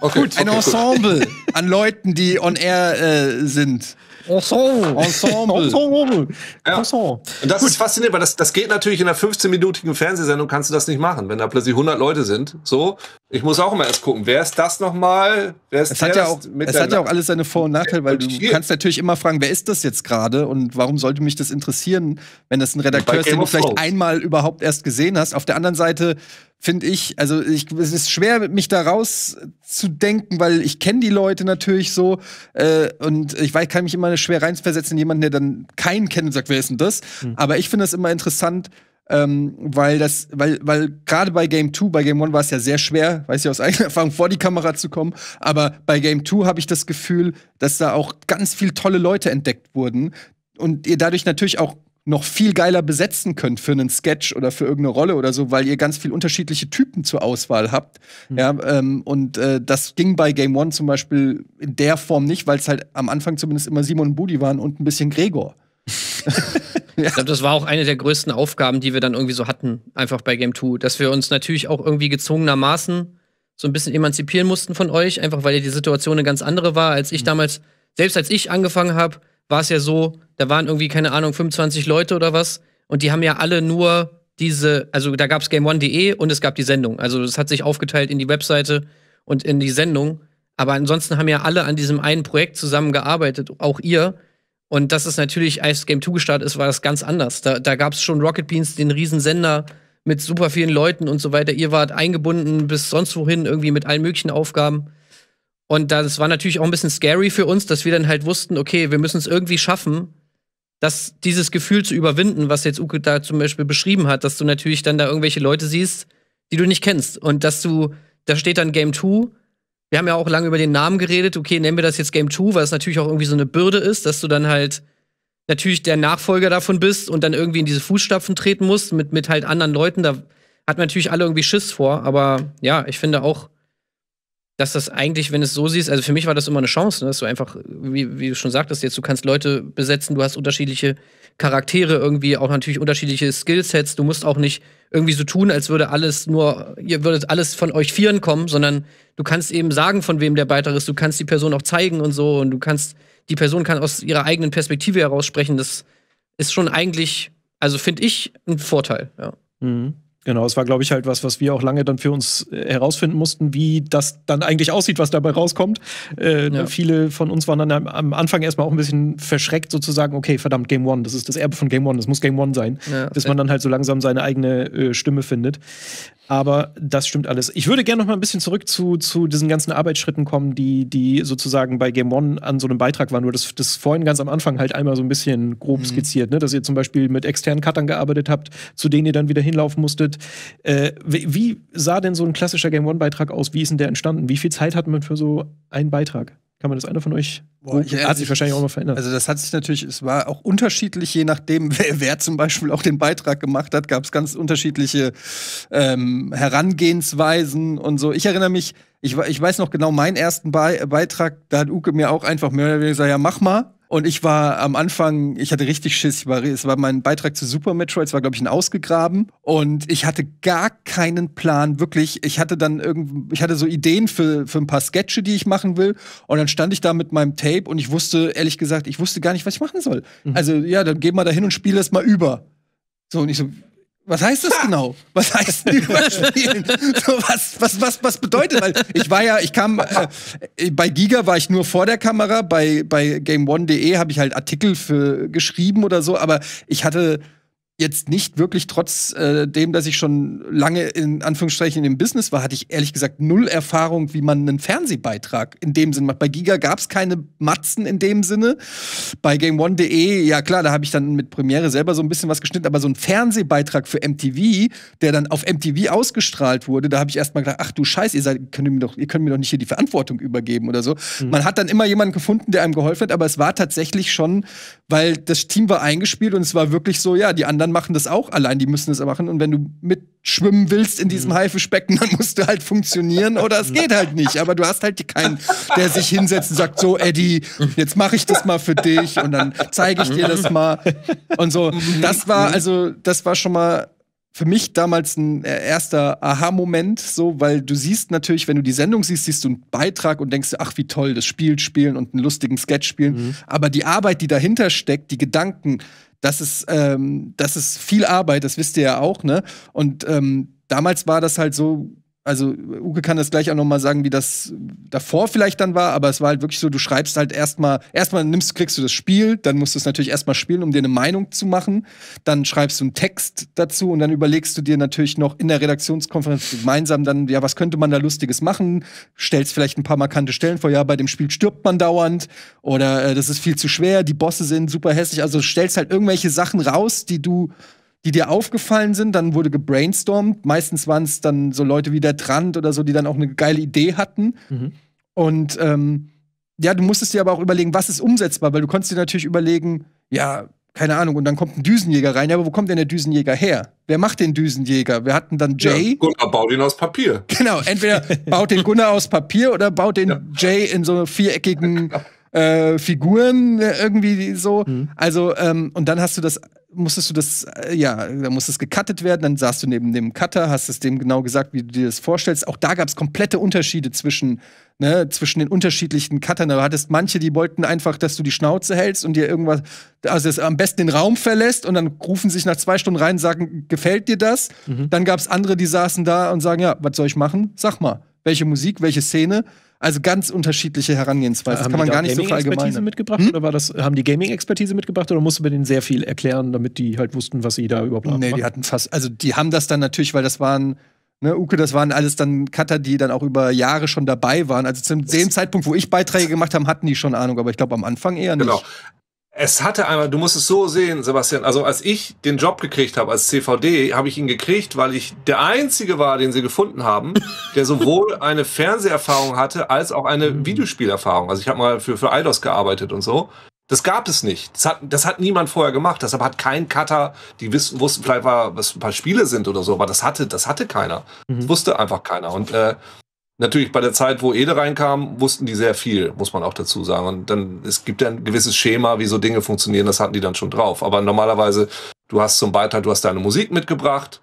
Okay, gut, ein okay, Ensemble gut. an Leuten, die on air äh, sind. Ensemble. Ensemble. Ensemble. Ja. Ensemble. Und das Gut. ist faszinierend, weil das, das geht natürlich in einer 15-minütigen Fernsehsendung, kannst du das nicht machen, wenn da plötzlich 100 Leute sind. So, ich muss auch immer erst gucken, wer ist das nochmal? Wer ist es hat ja auch, Es hat ja auch alles seine Vor- und Nachteile, weil und du kannst natürlich immer fragen, wer ist das jetzt gerade und warum sollte mich das interessieren, wenn das ein Redakteur ist, den du vielleicht einmal überhaupt erst gesehen hast. Auf der anderen Seite finde ich, also ich, es ist schwer, mich da rauszudenken, weil ich kenne die Leute natürlich so äh, und ich weiß, kann mich immer schwer reinversetzen in jemanden, der dann keinen kennt und sagt, wer ist denn das? Hm. Aber ich finde das immer interessant, ähm, weil das, weil, weil gerade bei Game 2, bei Game 1 war es ja sehr schwer, weiß ich aus eigener Erfahrung, vor die Kamera zu kommen, aber bei Game 2 habe ich das Gefühl, dass da auch ganz viel tolle Leute entdeckt wurden und ihr dadurch natürlich auch noch viel geiler besetzen könnt für einen Sketch oder für irgendeine Rolle oder so, weil ihr ganz viel unterschiedliche Typen zur Auswahl habt. Mhm. Ja, ähm, und äh, das ging bei Game One zum Beispiel in der Form nicht, weil es halt am Anfang zumindest immer Simon und Budi waren und ein bisschen Gregor. ich glaube, das war auch eine der größten Aufgaben, die wir dann irgendwie so hatten, einfach bei Game Two, dass wir uns natürlich auch irgendwie gezwungenermaßen so ein bisschen emanzipieren mussten von euch, einfach weil die Situation eine ganz andere war, als ich hm. damals, selbst als ich angefangen habe, war es ja so, da waren irgendwie, keine Ahnung, 25 Leute oder was. Und die haben ja alle nur diese, also da gab es GameOne.de und es gab die Sendung. Also es hat sich aufgeteilt in die Webseite und in die Sendung. Aber ansonsten haben ja alle an diesem einen Projekt zusammengearbeitet, auch ihr. Und das ist natürlich als Game 2 gestartet ist, war das ganz anders. Da, da gab es schon Rocket Beans, den Riesensender mit super vielen Leuten und so weiter. Ihr wart eingebunden bis sonst wohin, irgendwie mit allen möglichen Aufgaben. Und das war natürlich auch ein bisschen scary für uns, dass wir dann halt wussten, okay, wir müssen es irgendwie schaffen, dass dieses Gefühl zu überwinden, was jetzt Uke da zum Beispiel beschrieben hat, dass du natürlich dann da irgendwelche Leute siehst, die du nicht kennst. Und dass du, da steht dann Game 2. Wir haben ja auch lange über den Namen geredet. Okay, nennen wir das jetzt Game 2, weil es natürlich auch irgendwie so eine Bürde ist, dass du dann halt natürlich der Nachfolger davon bist und dann irgendwie in diese Fußstapfen treten musst mit, mit halt anderen Leuten. Da hat man natürlich alle irgendwie Schiss vor. Aber ja, ich finde auch, dass das eigentlich, wenn es so siehst, also für mich war das immer eine Chance, ne, dass du einfach, wie, wie, du schon sagtest, jetzt du kannst Leute besetzen, du hast unterschiedliche Charaktere irgendwie, auch natürlich unterschiedliche Skillsets. Du musst auch nicht irgendwie so tun, als würde alles nur, ihr würdet alles von euch Vieren kommen, sondern du kannst eben sagen, von wem der Beitrag ist. Du kannst die Person auch zeigen und so und du kannst, die Person kann aus ihrer eigenen Perspektive heraus sprechen. Das ist schon eigentlich, also finde ich, ein Vorteil, ja. Mhm. Genau, es war, glaube ich, halt was, was wir auch lange dann für uns äh, herausfinden mussten, wie das dann eigentlich aussieht, was dabei rauskommt. Äh, ja. Viele von uns waren dann am, am Anfang erstmal auch ein bisschen verschreckt, sozusagen, okay, verdammt, Game One, das ist das Erbe von Game One, das muss Game One sein, ja. bis man dann halt so langsam seine eigene äh, Stimme findet. Aber das stimmt alles. Ich würde gerne noch mal ein bisschen zurück zu, zu diesen ganzen Arbeitsschritten kommen, die, die sozusagen bei Game One an so einem Beitrag waren. Nur das, das vorhin ganz am Anfang halt einmal so ein bisschen grob mhm. skizziert, ne? dass ihr zum Beispiel mit externen Cuttern gearbeitet habt, zu denen ihr dann wieder hinlaufen musstet. Äh, wie sah denn so ein klassischer Game One-Beitrag aus? Wie ist denn der entstanden? Wie viel Zeit hat man für so einen Beitrag? Kann man das einer von euch? Boah, ja, hat sich wahrscheinlich auch mal verändert. Also das hat sich natürlich, es war auch unterschiedlich, je nachdem, wer, wer zum Beispiel auch den Beitrag gemacht hat, gab es ganz unterschiedliche ähm, Herangehensweisen und so. Ich erinnere mich, ich, ich weiß noch genau meinen ersten Be Beitrag, da hat Uke mir auch einfach mehr oder weniger gesagt, ja, mach mal. Und ich war am Anfang, ich hatte richtig Schiss. Ich war, es war mein Beitrag zu Super Metroid, es war, glaube ich, ein ausgegraben. Und ich hatte gar keinen Plan, wirklich. Ich hatte dann irgendwie, ich hatte so Ideen für, für ein paar Sketche, die ich machen will. Und dann stand ich da mit meinem Tape und ich wusste, ehrlich gesagt, ich wusste gar nicht, was ich machen soll. Mhm. Also, ja, dann geh mal dahin und spiel das mal über. So, und ich so, was heißt das genau? Was heißt denn überspielen? so, was, was, was, was bedeutet? Weil ich war ja, ich kam, äh, äh bei Giga war ich nur vor der Kamera, bei, bei GameOne.de habe ich halt Artikel für geschrieben oder so, aber ich hatte jetzt nicht wirklich, trotz äh, dem, dass ich schon lange in Anführungsstrichen im Business war, hatte ich ehrlich gesagt null Erfahrung, wie man einen Fernsehbeitrag in dem Sinne macht. Bei Giga gab es keine Matzen in dem Sinne. Bei GameOne.de, ja klar, da habe ich dann mit Premiere selber so ein bisschen was geschnitten, aber so ein Fernsehbeitrag für MTV, der dann auf MTV ausgestrahlt wurde, da habe ich erstmal gedacht, ach du Scheiß, ihr, seid, könnt mir doch, ihr könnt mir doch nicht hier die Verantwortung übergeben oder so. Mhm. Man hat dann immer jemanden gefunden, der einem geholfen hat, aber es war tatsächlich schon, weil das Team war eingespielt und es war wirklich so, ja, die anderen anderen machen das auch allein, die müssen das machen. Und wenn du mitschwimmen willst in diesem mhm. Haifischbecken, dann musst du halt funktionieren oder es geht halt nicht. Aber du hast halt keinen, der sich hinsetzt und sagt, so, Eddie, jetzt mache ich das mal für dich und dann zeige ich dir das mal. Und so, das war, also, das war schon mal für mich damals ein äh, erster Aha-Moment, so, weil du siehst natürlich, wenn du die Sendung siehst, siehst du einen Beitrag und denkst, ach, wie toll, das Spiel spielen und einen lustigen Sketch spielen. Mhm. Aber die Arbeit, die dahinter steckt, die Gedanken, das ist, ähm, das ist viel Arbeit, das wisst ihr ja auch, ne? Und ähm, damals war das halt so, also Uke kann das gleich auch nochmal sagen, wie das davor vielleicht dann war, aber es war halt wirklich so, du schreibst halt erstmal, erstmal nimmst, kriegst du das Spiel, dann musst du es natürlich erstmal spielen, um dir eine Meinung zu machen, dann schreibst du einen Text dazu und dann überlegst du dir natürlich noch in der Redaktionskonferenz gemeinsam dann, ja, was könnte man da Lustiges machen, stellst vielleicht ein paar markante Stellen vor, ja, bei dem Spiel stirbt man dauernd oder äh, das ist viel zu schwer, die Bosse sind super hässlich, also stellst halt irgendwelche Sachen raus, die du die dir aufgefallen sind, dann wurde gebrainstormt. Meistens waren es dann so Leute wie der Trant oder so, die dann auch eine geile Idee hatten. Mhm. Und ähm, ja, du musstest dir aber auch überlegen, was ist umsetzbar, weil du konntest dir natürlich überlegen, ja, keine Ahnung, und dann kommt ein Düsenjäger rein. Ja, aber wo kommt denn der Düsenjäger her? Wer macht den Düsenjäger? Wir hatten dann Jay. Ja, Gunnar baut ihn aus Papier. Genau, entweder baut den Gunnar aus Papier oder baut den ja. Jay in so viereckigen äh, Figuren äh, irgendwie so. Mhm. Also, ähm, und dann hast du das musstest du das, äh, ja, da musste es gecuttet werden, dann saß du neben dem Cutter, hast es dem genau gesagt, wie du dir das vorstellst. Auch da gab es komplette Unterschiede zwischen, ne, zwischen den unterschiedlichen Cuttern. Da hattest manche, die wollten einfach, dass du die Schnauze hältst und dir irgendwas, also das, am besten den Raum verlässt und dann rufen sich nach zwei Stunden rein und sagen, gefällt dir das? Mhm. Dann gab es andere, die saßen da und sagen, ja, was soll ich machen? Sag mal, welche Musik, welche Szene? Also ganz unterschiedliche Herangehensweisen. Äh, das kann man gar nicht so verallgemeinern. mitgebracht hm? oder war das, haben die Gaming-Expertise mitgebracht oder musste man denen sehr viel erklären, damit die halt wussten, was sie da überhaupt haben? Nee, die hatten fast, also die haben das dann natürlich, weil das waren Ne, Uke, das waren alles dann Cutter, die dann auch über Jahre schon dabei waren. Also zu dem Zeitpunkt, wo ich Beiträge gemacht habe, hatten die schon Ahnung, aber ich glaube am Anfang eher nicht. Genau. Es hatte einmal, du musst es so sehen, Sebastian. Also als ich den Job gekriegt habe als CVD, habe ich ihn gekriegt, weil ich der einzige war, den sie gefunden haben, der sowohl eine Fernseherfahrung hatte als auch eine mhm. Videospielerfahrung. Also ich habe mal für für Eidos gearbeitet und so. Das gab es nicht. Das hat, das hat niemand vorher gemacht. Deshalb hat kein Cutter, die wissen, wussten vielleicht, was ein paar Spiele sind oder so, aber das hatte, das hatte keiner. Das mhm. wusste einfach keiner. Und äh, Natürlich bei der Zeit, wo Ede reinkam, wussten die sehr viel, muss man auch dazu sagen. Und dann, es gibt ja ein gewisses Schema, wie so Dinge funktionieren, das hatten die dann schon drauf. Aber normalerweise, du hast zum Beitrag, du hast deine Musik mitgebracht.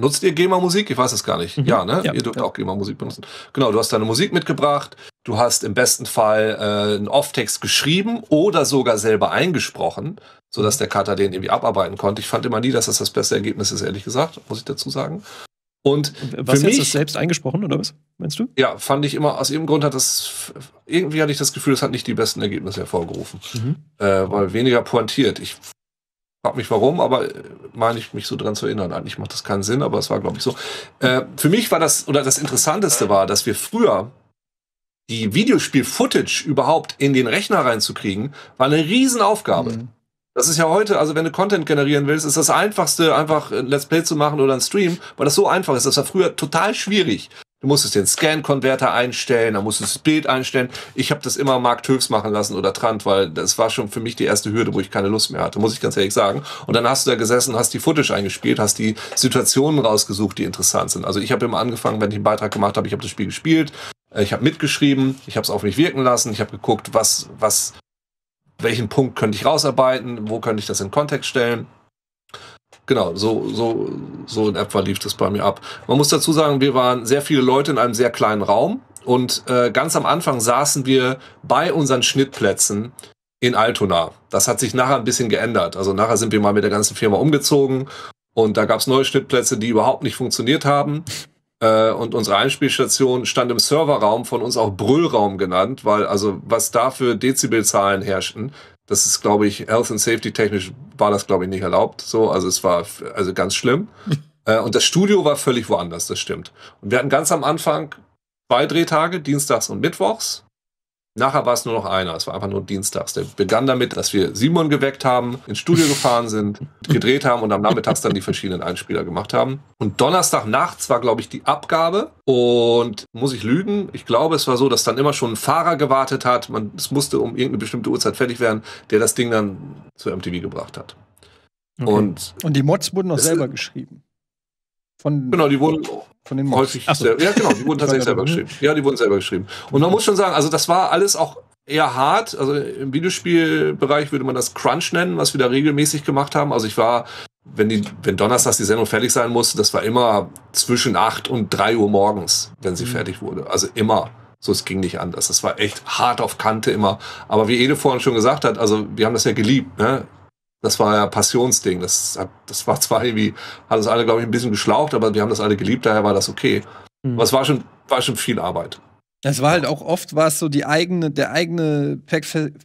Nutzt ihr GEMA-Musik? Ich weiß es gar nicht. Mhm. Ja, ne? Ja, ihr dürft ja. auch GEMA-Musik benutzen. Genau, du hast deine Musik mitgebracht. Du hast im besten Fall äh, einen Off-Text geschrieben oder sogar selber eingesprochen, sodass mhm. der Kater den irgendwie abarbeiten konnte. Ich fand immer nie, dass das das beste Ergebnis ist, ehrlich gesagt, muss ich dazu sagen. Und was für mich, das selbst eingesprochen oder was meinst du? Ja, fand ich immer aus irgendeinem Grund hat das irgendwie hatte ich das Gefühl, das hat nicht die besten Ergebnisse hervorgerufen, mhm. äh, weil weniger pointiert. Ich frag mich warum, aber äh, meine ich mich so dran zu erinnern. Eigentlich macht das keinen Sinn, aber es war glaube ich so. Äh, für mich war das oder das Interessanteste war, dass wir früher die Videospiel-Footage überhaupt in den Rechner reinzukriegen, war eine Riesenaufgabe. Mhm. Das ist ja heute, also wenn du Content generieren willst, ist das einfachste, einfach ein Let's Play zu machen oder ein Stream, weil das so einfach ist. Das war früher total schwierig. Du musstest den scan converter einstellen, dann musstest du das Bild einstellen. Ich habe das immer Markt Höchst machen lassen oder Trant, weil das war schon für mich die erste Hürde, wo ich keine Lust mehr hatte, muss ich ganz ehrlich sagen. Und dann hast du da gesessen, hast die Footage eingespielt, hast die Situationen rausgesucht, die interessant sind. Also ich habe immer angefangen, wenn ich einen Beitrag gemacht habe, ich habe das Spiel gespielt, äh, ich habe mitgeschrieben, ich habe es auf mich wirken lassen, ich habe geguckt, was, was welchen Punkt könnte ich rausarbeiten, wo könnte ich das in Kontext stellen. Genau, so, so, so in etwa lief das bei mir ab. Man muss dazu sagen, wir waren sehr viele Leute in einem sehr kleinen Raum und äh, ganz am Anfang saßen wir bei unseren Schnittplätzen in Altona. Das hat sich nachher ein bisschen geändert. Also nachher sind wir mal mit der ganzen Firma umgezogen und da gab es neue Schnittplätze, die überhaupt nicht funktioniert haben. Äh, und unsere Einspielstation stand im Serverraum, von uns auch Brüllraum genannt, weil also was da für Dezibelzahlen herrschten, das ist, glaube ich, Health and Safety technisch war das, glaube ich, nicht erlaubt. So, also es war also ganz schlimm. Äh, und das Studio war völlig woanders, das stimmt. Und wir hatten ganz am Anfang zwei Drehtage, dienstags und mittwochs. Nachher war es nur noch einer. Es war einfach nur dienstags. Der begann damit, dass wir Simon geweckt haben, ins Studio gefahren sind, gedreht haben und am Nachmittag dann die verschiedenen Einspieler gemacht haben. Und Donnerstag nachts war, glaube ich, die Abgabe. Und muss ich lügen? Ich glaube, es war so, dass dann immer schon ein Fahrer gewartet hat. Man, es musste um irgendeine bestimmte Uhrzeit fertig werden, der das Ding dann zur MTV gebracht hat. Okay. Und, und die Mods wurden auch selber geschrieben. Von, genau, die wurden von den Mobs. häufig. So. Ja, genau, die wurden tatsächlich selber geschrieben. Ja, die wurden selber geschrieben. Und man muss schon sagen, also das war alles auch eher hart. Also im Videospielbereich würde man das Crunch nennen, was wir da regelmäßig gemacht haben. Also ich war, wenn, die, wenn Donnerstags die Sendung fertig sein musste, das war immer zwischen 8 und 3 Uhr morgens, wenn sie mhm. fertig wurde. Also immer. So, es ging nicht anders. Das war echt hart auf Kante immer. Aber wie Ede vorhin schon gesagt hat, also wir haben das ja geliebt. Ne? Das war ja Passionsding. Das, das war zwar irgendwie, hat uns alle, glaube ich, ein bisschen geschlaucht, aber wir haben das alle geliebt, daher war das okay. Mhm. Aber es war schon, war schon viel Arbeit. Das war halt auch oft war es so die eigene, der eigene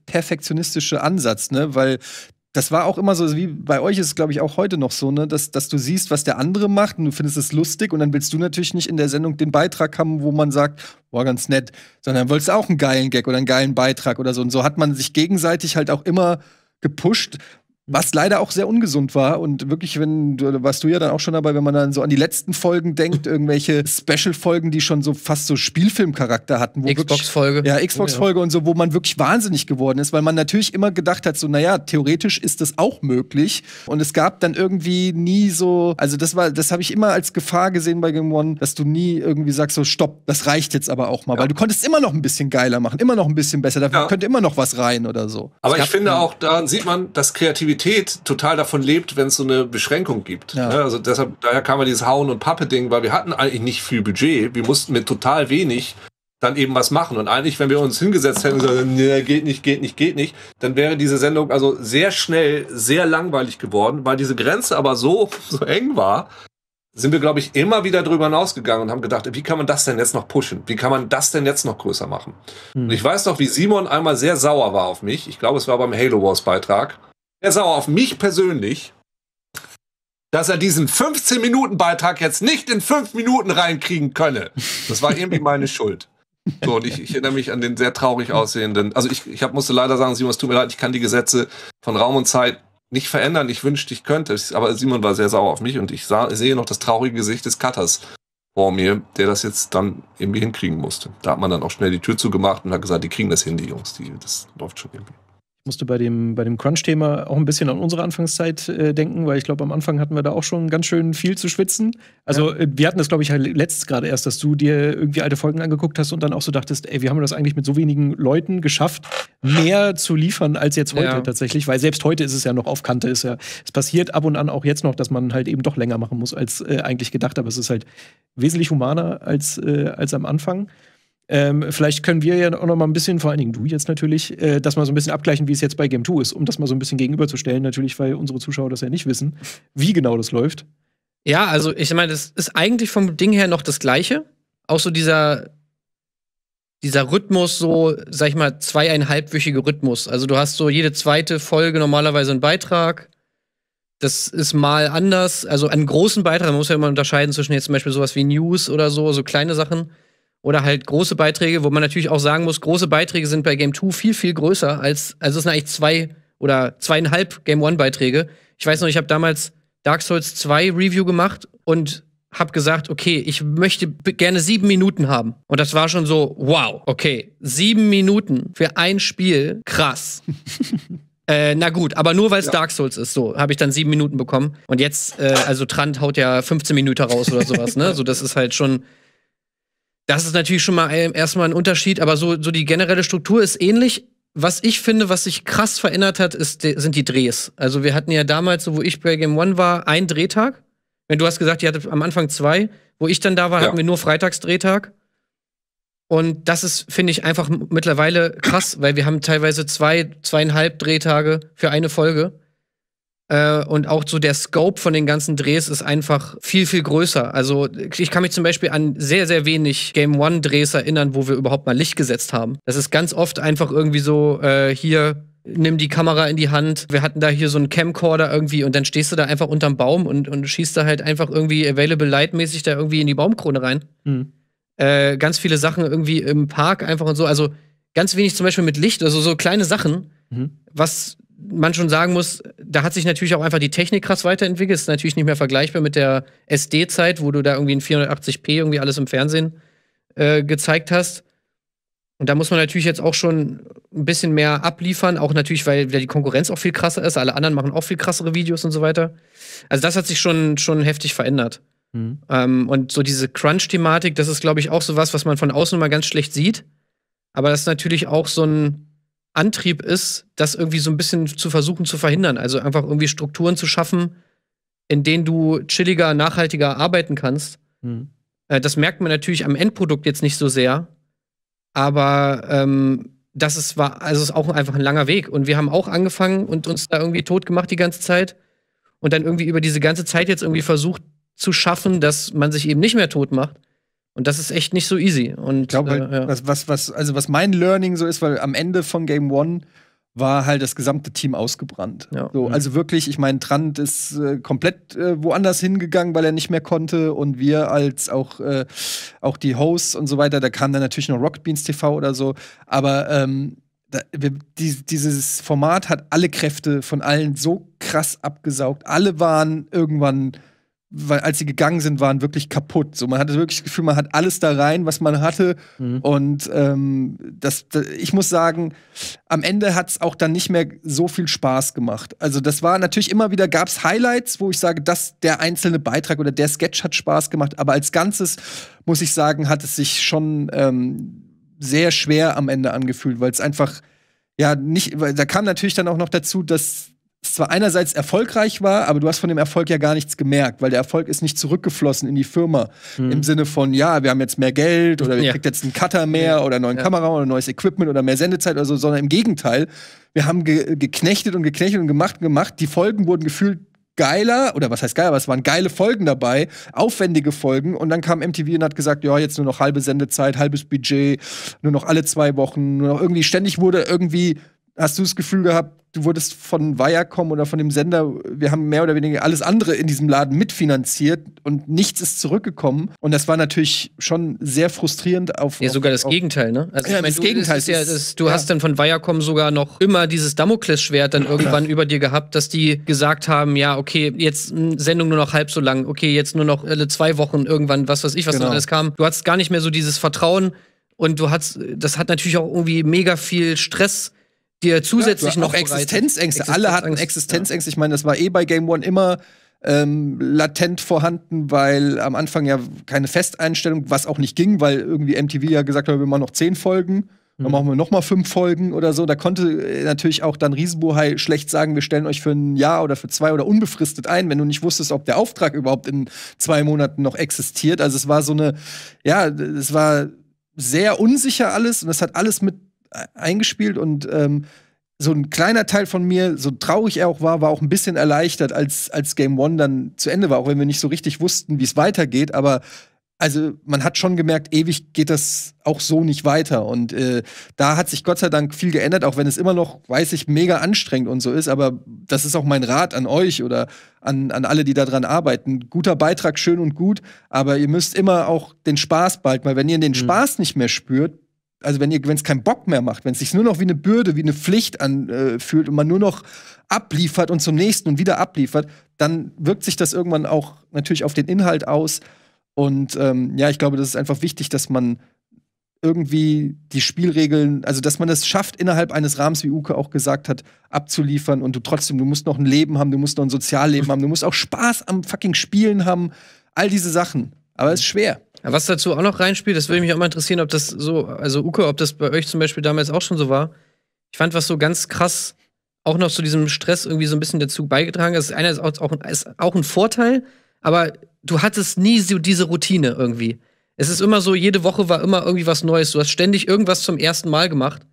perfektionistische Ansatz, ne? Weil das war auch immer so, wie bei euch ist es, glaube ich, auch heute noch so, ne, dass, dass du siehst, was der andere macht und du findest es lustig und dann willst du natürlich nicht in der Sendung den Beitrag haben, wo man sagt, war ganz nett, sondern wolltest auch einen geilen Gag oder einen geilen Beitrag oder so. Und so hat man sich gegenseitig halt auch immer gepusht, was leider auch sehr ungesund war und wirklich, wenn du warst du ja dann auch schon dabei, wenn man dann so an die letzten Folgen denkt, irgendwelche Special-Folgen, die schon so fast so Spielfilmcharakter hatten. Xbox-Folge. Ja, Xbox-Folge oh, ja. und so, wo man wirklich wahnsinnig geworden ist, weil man natürlich immer gedacht hat, so, naja, theoretisch ist das auch möglich. Und es gab dann irgendwie nie so, also das war, das habe ich immer als Gefahr gesehen bei Game One, dass du nie irgendwie sagst, so, stopp, das reicht jetzt aber auch mal, ja. weil du konntest immer noch ein bisschen geiler machen, immer noch ein bisschen besser, da ja. könnte immer noch was rein oder so. Aber ich finde auch, da sieht man, dass Kreativität Kreativität total davon lebt, wenn es so eine Beschränkung gibt. Ja. Ne? Also deshalb, daher kam ja dieses Hauen und Pappe-Ding, weil wir hatten eigentlich nicht viel Budget. Wir mussten mit total wenig dann eben was machen. Und eigentlich, wenn wir uns hingesetzt hätten und gesagt, nee, geht nicht, geht nicht, geht nicht, dann wäre diese Sendung also sehr schnell sehr langweilig geworden, weil diese Grenze aber so, so eng war, sind wir, glaube ich, immer wieder drüber hinausgegangen und haben gedacht, wie kann man das denn jetzt noch pushen? Wie kann man das denn jetzt noch größer machen? Hm. Und ich weiß noch, wie Simon einmal sehr sauer war auf mich. Ich glaube, es war beim Halo Wars Beitrag, der ist auch auf mich persönlich, dass er diesen 15-Minuten-Beitrag jetzt nicht in 5 Minuten reinkriegen könne. Das war irgendwie meine Schuld. So, und ich, ich, erinnere mich an den sehr traurig aussehenden. Also ich, ich hab, musste leider sagen, Simon, es tut mir leid, ich kann die Gesetze von Raum und Zeit nicht verändern. Ich wünschte, ich könnte. Aber Simon war sehr sauer auf mich und ich sah, sehe noch das traurige Gesicht des Cutters vor mir, der das jetzt dann irgendwie hinkriegen musste. Da hat man dann auch schnell die Tür zugemacht und hat gesagt, die kriegen das hin, die Jungs, die, das läuft schon irgendwie musste bei dem, bei dem Crunch-Thema auch ein bisschen an unsere Anfangszeit äh, denken, weil ich glaube, am Anfang hatten wir da auch schon ganz schön viel zu schwitzen. Also, ja. Äh, wir hatten das, glaube ich, halt letztes gerade erst, dass du dir irgendwie alte Folgen angeguckt hast und dann auch so dachtest, ey, wir haben das eigentlich mit so wenigen Leuten geschafft, mehr zu liefern als jetzt heute ja. tatsächlich, weil selbst heute ist es ja noch auf Kante, ist ja, es passiert ab und an auch jetzt noch, dass man halt eben doch länger machen muss als äh, eigentlich gedacht, aber es ist halt wesentlich humaner als, äh, als am Anfang. Ähm, vielleicht können wir ja auch noch mal ein bisschen, vor allen Dingen du jetzt natürlich, äh, das mal so ein bisschen abgleichen, wie es jetzt bei Game 2 ist, um das mal so ein bisschen gegenüberzustellen, natürlich, weil unsere Zuschauer das ja nicht wissen, wie genau das läuft. Ja, also ich meine, das ist eigentlich vom Ding her noch das Gleiche. Auch so dieser, dieser Rhythmus, so, sag ich mal, zweieinhalbwöchige Rhythmus. Also du hast so jede zweite Folge normalerweise einen Beitrag. Das ist mal anders. Also einen großen Beitrag, man muss ja immer unterscheiden zwischen jetzt zum Beispiel sowas wie News oder so, so kleine Sachen oder halt große Beiträge, wo man natürlich auch sagen muss, große Beiträge sind bei Game 2 viel, viel größer als, also es sind eigentlich zwei oder zweieinhalb Game 1 Beiträge. Ich weiß noch, ich habe damals Dark Souls 2 Review gemacht und habe gesagt, okay, ich möchte gerne sieben Minuten haben. Und das war schon so, wow, okay, sieben Minuten für ein Spiel, krass. Äh, na gut, aber nur weil es ja. Dark Souls ist, so habe ich dann sieben Minuten bekommen. Und jetzt, äh, also Trant haut ja 15 Minuten raus oder sowas, ne? So, das ist halt schon das ist natürlich schon mal ähm, erstmal ein Unterschied, aber so, so die generelle Struktur ist ähnlich. Was ich finde, was sich krass verändert hat, ist, sind die Drehs. Also wir hatten ja damals, so, wo ich bei Game One war, einen Drehtag. Wenn du hast gesagt, ihr hattet am Anfang zwei. Wo ich dann da war, ja. hatten wir nur Freitagsdrehtag. Und das ist, finde ich, einfach mittlerweile krass, weil wir haben teilweise zwei, zweieinhalb Drehtage für eine Folge. Äh, und auch so der Scope von den ganzen Drehs ist einfach viel, viel größer. Also ich kann mich zum Beispiel an sehr, sehr wenig Game One-Drehs erinnern, wo wir überhaupt mal Licht gesetzt haben. Das ist ganz oft einfach irgendwie so, äh, hier nimm die Kamera in die Hand. Wir hatten da hier so einen Camcorder irgendwie und dann stehst du da einfach unterm Baum und, und schießt da halt einfach irgendwie Available Light-mäßig da irgendwie in die Baumkrone rein. Mhm. Äh, ganz viele Sachen irgendwie im Park einfach und so. Also ganz wenig zum Beispiel mit Licht, also so kleine Sachen, mhm. was man schon sagen muss, da hat sich natürlich auch einfach die Technik krass weiterentwickelt. Ist natürlich nicht mehr vergleichbar mit der SD-Zeit, wo du da irgendwie in 480p irgendwie alles im Fernsehen äh, gezeigt hast. Und da muss man natürlich jetzt auch schon ein bisschen mehr abliefern, auch natürlich, weil wieder die Konkurrenz auch viel krasser ist. Alle anderen machen auch viel krassere Videos und so weiter. Also das hat sich schon, schon heftig verändert. Mhm. Ähm, und so diese Crunch-Thematik, das ist, glaube ich, auch so was, was man von außen immer ganz schlecht sieht. Aber das ist natürlich auch so ein, Antrieb ist, das irgendwie so ein bisschen zu versuchen zu verhindern. Also einfach irgendwie Strukturen zu schaffen, in denen du chilliger, nachhaltiger arbeiten kannst. Mhm. Äh, das merkt man natürlich am Endprodukt jetzt nicht so sehr, aber ähm, das ist, war, also ist auch einfach ein langer Weg. Und wir haben auch angefangen und uns da irgendwie tot gemacht die ganze Zeit und dann irgendwie über diese ganze Zeit jetzt irgendwie versucht zu schaffen, dass man sich eben nicht mehr tot macht, und das ist echt nicht so easy. Und, ich glaube, äh, ja. was, was, also was mein Learning so ist, weil am Ende von Game One war halt das gesamte Team ausgebrannt. Ja. So, mhm. also wirklich, ich meine, Trant ist äh, komplett äh, woanders hingegangen, weil er nicht mehr konnte. Und wir als auch, äh, auch die Hosts und so weiter, da kam dann natürlich noch Rocket Beans TV oder so. Aber ähm, da, wir, die, dieses Format hat alle Kräfte von allen so krass abgesaugt. Alle waren irgendwann weil als sie gegangen sind, waren wirklich kaputt. So, man hatte wirklich das Gefühl, man hat alles da rein, was man hatte. Mhm. Und ähm, das, ich muss sagen, am Ende hat es auch dann nicht mehr so viel Spaß gemacht. Also das war natürlich immer wieder, gab es Highlights, wo ich sage, dass der einzelne Beitrag oder der Sketch hat Spaß gemacht. Aber als Ganzes, muss ich sagen, hat es sich schon ähm, sehr schwer am Ende angefühlt, weil es einfach, ja, nicht, weil da kam natürlich dann auch noch dazu, dass zwar einerseits erfolgreich war, aber du hast von dem Erfolg ja gar nichts gemerkt, weil der Erfolg ist nicht zurückgeflossen in die Firma. Hm. Im Sinne von, ja, wir haben jetzt mehr Geld oder wir ja. kriegt jetzt einen Cutter mehr ja. oder neuen ja. Kamera oder neues Equipment oder mehr Sendezeit oder so, sondern im Gegenteil, wir haben ge geknechtet und geknechtet und gemacht und gemacht. Die Folgen wurden gefühlt geiler, oder was heißt geiler, aber es waren geile Folgen dabei, aufwendige Folgen. Und dann kam MTV und hat gesagt, ja, jetzt nur noch halbe Sendezeit, halbes Budget, nur noch alle zwei Wochen, nur noch irgendwie, ständig wurde irgendwie, hast du das Gefühl gehabt, du wurdest von Viacom oder von dem Sender, wir haben mehr oder weniger alles andere in diesem Laden mitfinanziert und nichts ist zurückgekommen. Und das war natürlich schon sehr frustrierend auf. Ja, auf, sogar das Gegenteil, ne? Also, ja, ich mein, das du, Gegenteil. Ist, ja, das, du ja. hast dann von Viacom sogar noch immer dieses Damoklesschwert dann irgendwann über dir gehabt, dass die gesagt haben, ja, okay, jetzt eine Sendung nur noch halb so lang, okay, jetzt nur noch alle zwei Wochen irgendwann, was weiß ich, was genau. dann alles kam. Du hast gar nicht mehr so dieses Vertrauen. Und du hast, das hat natürlich auch irgendwie mega viel Stress dir zusätzlich ja, noch Existenzängste. Existenzängste. Alle hatten Existenzängste. Ja. Ich meine, das war eh bei Game One immer ähm, latent vorhanden, weil am Anfang ja keine Festeinstellung, was auch nicht ging, weil irgendwie MTV ja gesagt hat, wir machen noch zehn Folgen. Dann mhm. machen wir nochmal fünf Folgen oder so. Da konnte äh, natürlich auch dann Riesenbohai schlecht sagen, wir stellen euch für ein Jahr oder für zwei oder unbefristet ein, wenn du nicht wusstest, ob der Auftrag überhaupt in zwei Monaten noch existiert. Also es war so eine, ja, es war sehr unsicher alles und es hat alles mit E-, eingespielt und ähm, so ein kleiner Teil von mir, so traurig er auch war, war auch ein bisschen erleichtert, als, als Game One dann zu Ende war, auch wenn wir nicht so richtig wussten, wie es weitergeht, aber also man hat schon gemerkt, ewig geht das auch so nicht weiter. Und äh, da hat sich Gott sei Dank viel geändert, auch wenn es immer noch, weiß ich, mega anstrengend und so ist. Aber das ist auch mein Rat an euch oder an, an alle, die daran arbeiten. Guter Beitrag, schön und gut, aber ihr müsst immer auch den Spaß bald weil Wenn ihr den mhm. Spaß nicht mehr spürt, also wenn ihr, wenn es keinen Bock mehr macht, wenn es sich nur noch wie eine Bürde, wie eine Pflicht anfühlt äh, und man nur noch abliefert und zum nächsten und wieder abliefert, dann wirkt sich das irgendwann auch natürlich auf den Inhalt aus. Und ähm, ja, ich glaube, das ist einfach wichtig, dass man irgendwie die Spielregeln, also dass man es das schafft, innerhalb eines Rahmens, wie Uke auch gesagt hat, abzuliefern und du trotzdem, du musst noch ein Leben haben, du musst noch ein Sozialleben haben, du musst auch Spaß am fucking Spielen haben, all diese Sachen. Aber es ist schwer. Was dazu auch noch reinspielt, das würde mich auch mal interessieren, ob das so, also Uke, ob das bei euch zum Beispiel damals auch schon so war. Ich fand, was so ganz krass auch noch zu diesem Stress irgendwie so ein bisschen dazu beigetragen ist. Einer ist auch, ist auch ein Vorteil, aber du hattest nie so diese Routine irgendwie. Es ist immer so, jede Woche war immer irgendwie was Neues. Du hast ständig irgendwas zum ersten Mal gemacht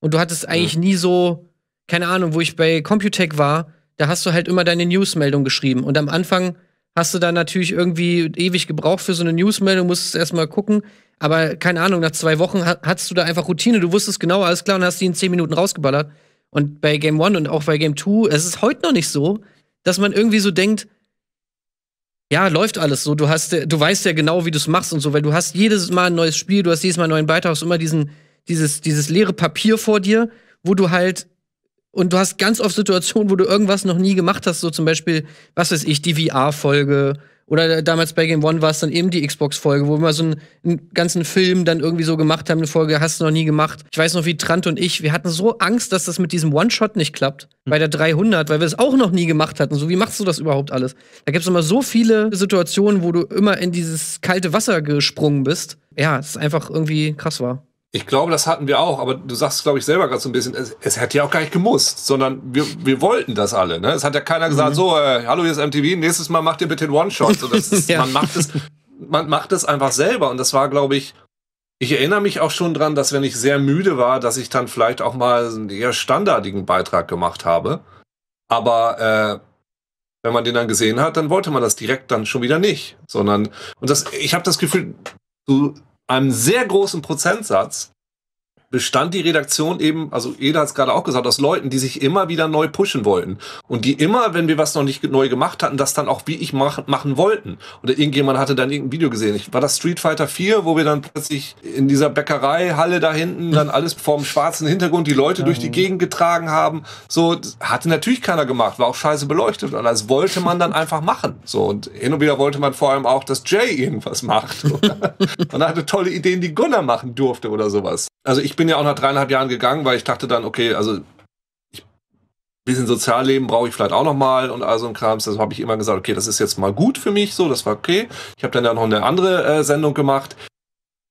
und du hattest eigentlich mhm. nie so, keine Ahnung, wo ich bei Computech war, da hast du halt immer deine Newsmeldung geschrieben und am Anfang hast du da natürlich irgendwie ewig gebraucht für so eine Newsmeldung, musstest erstmal gucken. Aber keine Ahnung, nach zwei Wochen hattest du da einfach Routine, du wusstest genau, alles klar und hast die in zehn Minuten rausgeballert. Und bei Game One und auch bei Game Two, es ist heute noch nicht so, dass man irgendwie so denkt, ja, läuft alles so. Du hast, du weißt ja genau, wie du es machst und so, weil du hast jedes Mal ein neues Spiel, du hast jedes Mal einen neuen Beitrag, hast immer diesen, dieses, dieses leere Papier vor dir, wo du halt und du hast ganz oft Situationen, wo du irgendwas noch nie gemacht hast, so zum Beispiel, was weiß ich, die VR-Folge oder damals bei Game One war es dann eben die Xbox-Folge, wo wir mal so einen, einen, ganzen Film dann irgendwie so gemacht haben, eine Folge hast du noch nie gemacht. Ich weiß noch, wie Trant und ich, wir hatten so Angst, dass das mit diesem One-Shot nicht klappt, bei der 300, weil wir es auch noch nie gemacht hatten. So, wie machst du das überhaupt alles? Da gibt es immer so viele Situationen, wo du immer in dieses kalte Wasser gesprungen bist. Ja, es ist einfach irgendwie krass war. Ich glaube, das hatten wir auch, aber du sagst, glaube ich, selber gerade so ein bisschen, es, es hätte ja auch gar nicht gemusst, sondern wir, wir wollten das alle. Ne? Es hat ja keiner gesagt, mhm. so, äh, hallo, hier ist MTV, nächstes Mal macht ihr bitte den One-Shot. So, ja. Man macht es man macht es einfach selber und das war, glaube ich, ich erinnere mich auch schon dran, dass wenn ich sehr müde war, dass ich dann vielleicht auch mal einen eher standardigen Beitrag gemacht habe. Aber äh, wenn man den dann gesehen hat, dann wollte man das direkt dann schon wieder nicht, sondern und das, ich habe das Gefühl, du einem sehr großen Prozentsatz bestand die Redaktion eben, also jeder hat es gerade auch gesagt, aus Leuten, die sich immer wieder neu pushen wollten. Und die immer, wenn wir was noch nicht neu gemacht hatten, das dann auch wie ich mach, machen wollten. Oder irgendjemand hatte dann irgendein Video gesehen. Ich, war das Street Fighter 4, wo wir dann plötzlich in dieser Bäckereihalle da hinten dann alles vorm schwarzen Hintergrund die Leute durch die Gegend getragen haben. So, hatte natürlich keiner gemacht, war auch scheiße beleuchtet. Und das wollte man dann einfach machen. So, und hin und wieder wollte man vor allem auch, dass Jay irgendwas macht. Oder? man hatte tolle Ideen, die Gunnar machen durfte oder sowas also ich bin ja auch nach dreieinhalb Jahren gegangen, weil ich dachte dann, okay, also ich, bisschen Sozialleben brauche ich vielleicht auch nochmal und all so ein Krams. Das habe ich immer gesagt, okay, das ist jetzt mal gut für mich, so, das war okay. Ich habe dann ja noch eine andere äh, Sendung gemacht.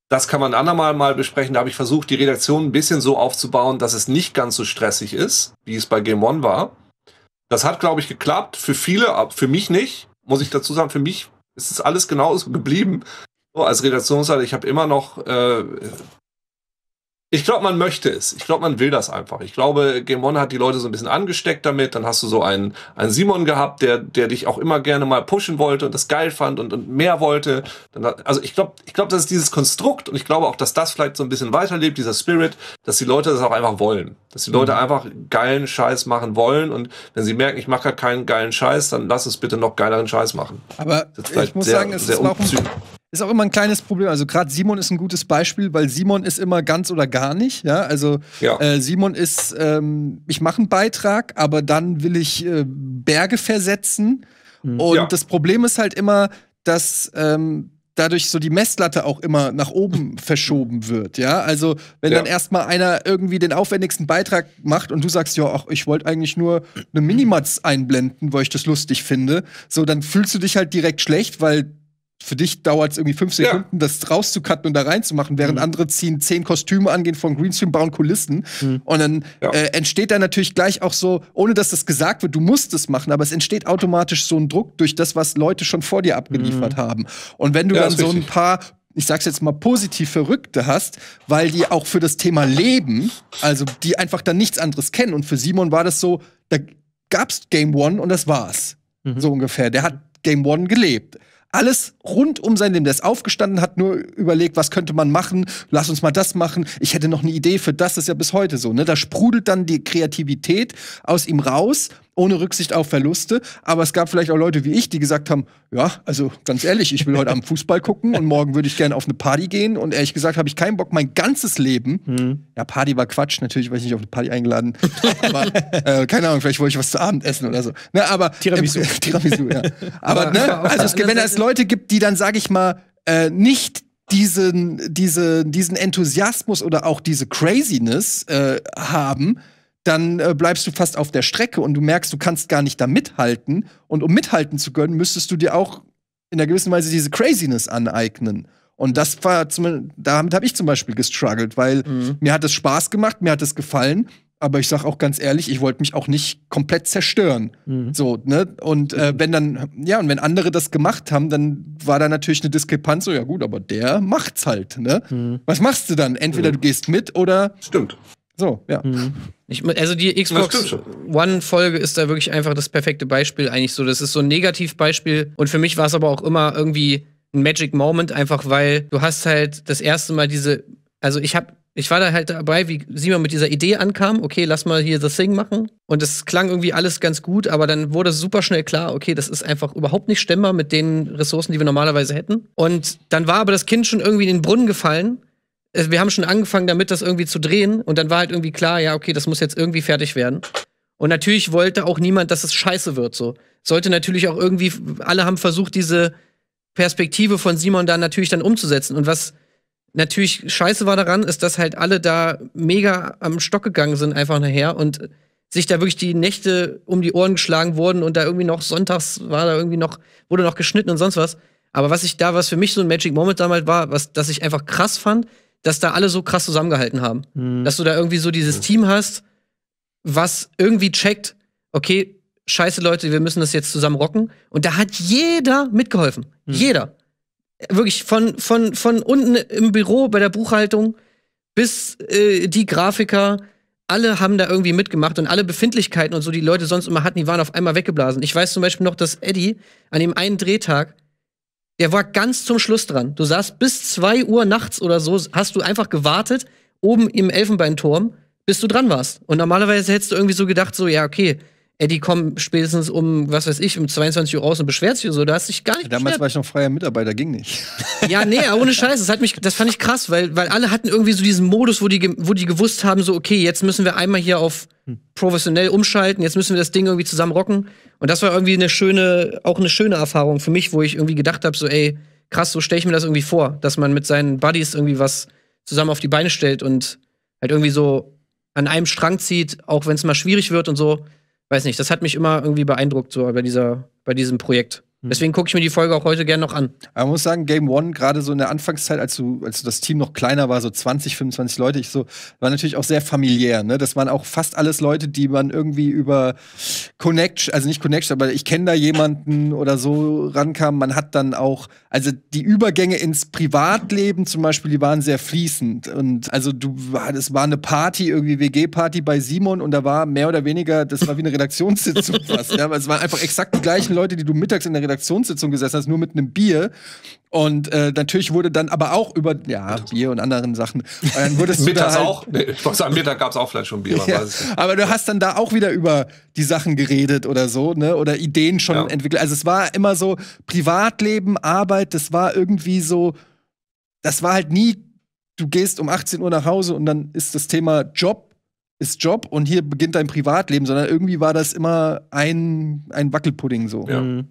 Das kann man ein andermal mal besprechen. Da habe ich versucht, die Redaktion ein bisschen so aufzubauen, dass es nicht ganz so stressig ist, wie es bei Game One war. Das hat, glaube ich, geklappt. Für viele, für mich nicht, muss ich dazu sagen, für mich ist es alles genauso geblieben. So, als Redaktionsleiter, ich habe immer noch äh, ich glaube, man möchte es. Ich glaube, man will das einfach. Ich glaube, Game One hat die Leute so ein bisschen angesteckt damit. Dann hast du so einen, einen Simon gehabt, der, der dich auch immer gerne mal pushen wollte und das geil fand und, und mehr wollte. Dann, also ich glaube, ich glaube, das ist dieses Konstrukt und ich glaube auch, dass das vielleicht so ein bisschen weiterlebt, dieser Spirit, dass die Leute das auch einfach wollen. Dass die Leute mhm. einfach geilen Scheiß machen wollen und wenn sie merken, ich mache halt keinen geilen Scheiß, dann lass uns bitte noch geileren Scheiß machen. Aber ich halt muss sehr, sagen, es ist auch ein, ist auch immer ein kleines Problem. Also gerade Simon ist ein gutes Beispiel, weil Simon ist immer ganz oder gar nicht. Ja, also ja. Äh, Simon ist, ähm, ich mache einen Beitrag, aber dann will ich äh, Berge versetzen. Mhm. Und ja. das Problem ist halt immer, dass ähm, dadurch so die Messlatte auch immer nach oben verschoben wird, ja? Also, wenn ja. dann erstmal einer irgendwie den aufwendigsten Beitrag macht und du sagst, ja, ach, ich wollte eigentlich nur eine Minimatz einblenden, weil ich das lustig finde, so dann fühlst du dich halt direkt schlecht, weil für dich dauert es irgendwie fünf Sekunden, ja. das rauszucutten und da reinzumachen, während mhm. andere ziehen zehn Kostüme angehen von Greenstream, bauen Kulissen. Mhm. Und dann ja. äh, entsteht da natürlich gleich auch so, ohne dass das gesagt wird, du musst es machen, aber es entsteht automatisch so ein Druck durch das, was Leute schon vor dir abgeliefert mhm. haben. Und wenn du ja, dann so ein paar ich sag's jetzt mal positiv Verrückte hast, weil die auch für das Thema leben, also die einfach dann nichts anderes kennen. Und für Simon war das so, da gab's Game One und das war's. Mhm. So ungefähr. Der hat Game One gelebt alles rund um sein Leben. Der ist aufgestanden, hat nur überlegt, was könnte man machen, lass uns mal das machen, ich hätte noch eine Idee für das, das ist ja bis heute so. Ne? Da sprudelt dann die Kreativität aus ihm raus ohne Rücksicht auf Verluste. Aber es gab vielleicht auch Leute wie ich, die gesagt haben, ja, also ganz ehrlich, ich will heute Abend Fußball gucken und morgen würde ich gerne auf eine Party gehen. Und ehrlich gesagt habe ich keinen Bock, mein ganzes Leben. Hm. Ja, Party war Quatsch, natürlich war ich nicht auf eine Party eingeladen. aber äh, keine Ahnung, vielleicht wollte ich was zu Abend essen oder so. Ne, aber, äh, Tiramisu. Äh, Tiramisu, ja. aber, ne, also es, wenn es Leute gibt, die dann, sage ich mal, äh, nicht diesen, diese, diesen Enthusiasmus oder auch diese Craziness äh, haben, dann äh, bleibst du fast auf der Strecke und du merkst, du kannst gar nicht da mithalten. Und um mithalten zu können, müsstest du dir auch in einer gewissen Weise diese Craziness aneignen. Und das war zum, damit habe ich zum Beispiel gestruggelt, weil mhm. mir hat es Spaß gemacht, mir hat es gefallen, aber ich sage auch ganz ehrlich, ich wollte mich auch nicht komplett zerstören. Mhm. So, ne? Und äh, mhm. wenn dann, ja, und wenn andere das gemacht haben, dann war da natürlich eine Diskrepanz, so ja gut, aber der macht's halt, ne? Mhm. Was machst du dann? Entweder du gehst mit oder Stimmt. So, ja. Mhm. Ich, also die Xbox One-Folge ist da wirklich einfach das perfekte Beispiel, eigentlich so. Das ist so ein Negativbeispiel. Und für mich war es aber auch immer irgendwie ein Magic Moment, einfach weil du hast halt das erste Mal diese, also ich habe ich war da halt dabei, wie Simon mit dieser Idee ankam, okay, lass mal hier das Thing machen. Und es klang irgendwie alles ganz gut, aber dann wurde super schnell klar, okay, das ist einfach überhaupt nicht stemmbar mit den Ressourcen, die wir normalerweise hätten. Und dann war aber das Kind schon irgendwie in den Brunnen gefallen wir haben schon angefangen damit, das irgendwie zu drehen. Und dann war halt irgendwie klar, ja, okay, das muss jetzt irgendwie fertig werden. Und natürlich wollte auch niemand, dass es scheiße wird, so. Sollte natürlich auch irgendwie, alle haben versucht, diese Perspektive von Simon da natürlich dann umzusetzen. Und was natürlich scheiße war daran, ist, dass halt alle da mega am Stock gegangen sind, einfach nachher und sich da wirklich die Nächte um die Ohren geschlagen wurden und da irgendwie noch sonntags war da irgendwie noch, wurde noch geschnitten und sonst was. Aber was ich da, was für mich so ein Magic Moment damals war, was, das ich einfach krass fand, dass da alle so krass zusammengehalten haben. Mhm. Dass du da irgendwie so dieses Team hast, was irgendwie checkt, okay, scheiße Leute, wir müssen das jetzt zusammen rocken. Und da hat jeder mitgeholfen. Mhm. Jeder. Wirklich von, von, von unten im Büro bei der Buchhaltung bis äh, die Grafiker, alle haben da irgendwie mitgemacht und alle Befindlichkeiten und so, die Leute sonst immer hatten, die waren auf einmal weggeblasen. Ich weiß zum Beispiel noch, dass Eddie an dem einen Drehtag der war ganz zum Schluss dran. Du saßt bis 2 Uhr nachts oder so, hast du einfach gewartet, oben im Elfenbeinturm, bis du dran warst. Und normalerweise hättest du irgendwie so gedacht, so, ja, okay, ey, die kommen spätestens um, was weiß ich, um 22 Uhr raus und beschwert sich und so. Da hast du dich gar nicht Damals beschwert. war ich noch freier Mitarbeiter, ging nicht. Ja, nee, ohne Scheiß. Das, hat mich, das fand ich krass, weil, weil alle hatten irgendwie so diesen Modus, wo die, wo die gewusst haben, so, okay, jetzt müssen wir einmal hier auf hm. professionell umschalten, jetzt müssen wir das Ding irgendwie zusammen rocken. Und das war irgendwie eine schöne, auch eine schöne Erfahrung für mich, wo ich irgendwie gedacht habe, so, ey, krass, so stelle ich mir das irgendwie vor, dass man mit seinen Buddies irgendwie was zusammen auf die Beine stellt und halt irgendwie so an einem Strang zieht, auch wenn es mal schwierig wird und so weiß nicht, das hat mich immer irgendwie beeindruckt, so bei dieser, bei diesem Projekt. Mhm. Deswegen gucke ich mir die Folge auch heute gerne noch an. Aber man muss sagen, Game One, gerade so in der Anfangszeit, als, du, als das Team noch kleiner war, so 20, 25 Leute, ich so, war natürlich auch sehr familiär. Ne? Das waren auch fast alles Leute, die man irgendwie über Connection, also nicht Connection, aber ich kenne da jemanden oder so rankam. Man hat dann auch, also die Übergänge ins Privatleben zum Beispiel, die waren sehr fließend. Und also du, es war eine Party, irgendwie WG-Party bei Simon und da war mehr oder weniger, das war wie eine Redaktionssitzung fast. Ja? es waren einfach exakt die gleichen Leute, die du mittags in der Redaktionssitzung gesessen hast, nur mit einem Bier. Und äh, natürlich wurde dann aber auch über ja, Bier und anderen Sachen. Und äh, dann wurdest Mittags da halt, auch? ich wollte sagen, Mittag gab es auch vielleicht schon Bier. Ja, aber du hast dann da auch wieder über die Sachen geredet oder so, ne? Oder Ideen schon ja. entwickelt. Also es war immer so Privatleben, Arbeit, das war irgendwie so, das war halt nie, du gehst um 18 Uhr nach Hause und dann ist das Thema Job ist Job und hier beginnt dein Privatleben, sondern irgendwie war das immer ein, ein Wackelpudding so. Ja. Mhm.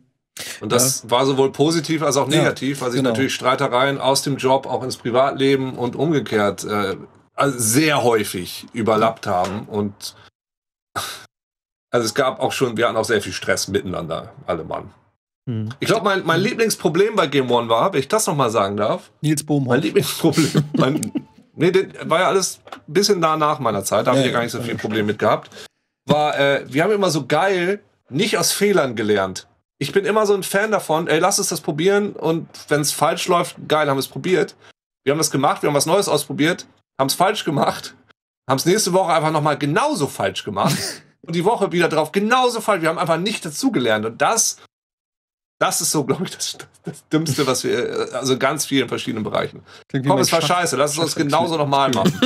Und das ja. war sowohl positiv als auch negativ, ja, weil sich genau. natürlich Streitereien aus dem Job auch ins Privatleben und umgekehrt äh, also sehr häufig überlappt haben. Und also es gab auch schon, wir hatten auch sehr viel Stress miteinander, alle Mann. Hm. Ich glaube, mein, mein Lieblingsproblem bei Game One war, wenn ich das nochmal sagen darf. Nils Bohm. Mein Lieblingsproblem. mein, nee, war ja alles ein bisschen nah nach meiner Zeit, da habe ich ja gar nicht so viel Problem mit gehabt. War, äh, wir haben immer so geil nicht aus Fehlern gelernt ich bin immer so ein Fan davon, ey, lass uns das probieren und wenn es falsch läuft, geil, haben wir es probiert. Wir haben das gemacht, wir haben was Neues ausprobiert, haben es falsch gemacht, haben es nächste Woche einfach nochmal genauso falsch gemacht und die Woche wieder drauf genauso falsch. Wir haben einfach nicht dazugelernt und das, das ist so, glaube ich, das, das, Dümmste, was wir, äh, also ganz vielen verschiedenen Bereichen. Komm, es war scheiße, lass es uns genauso nochmal machen.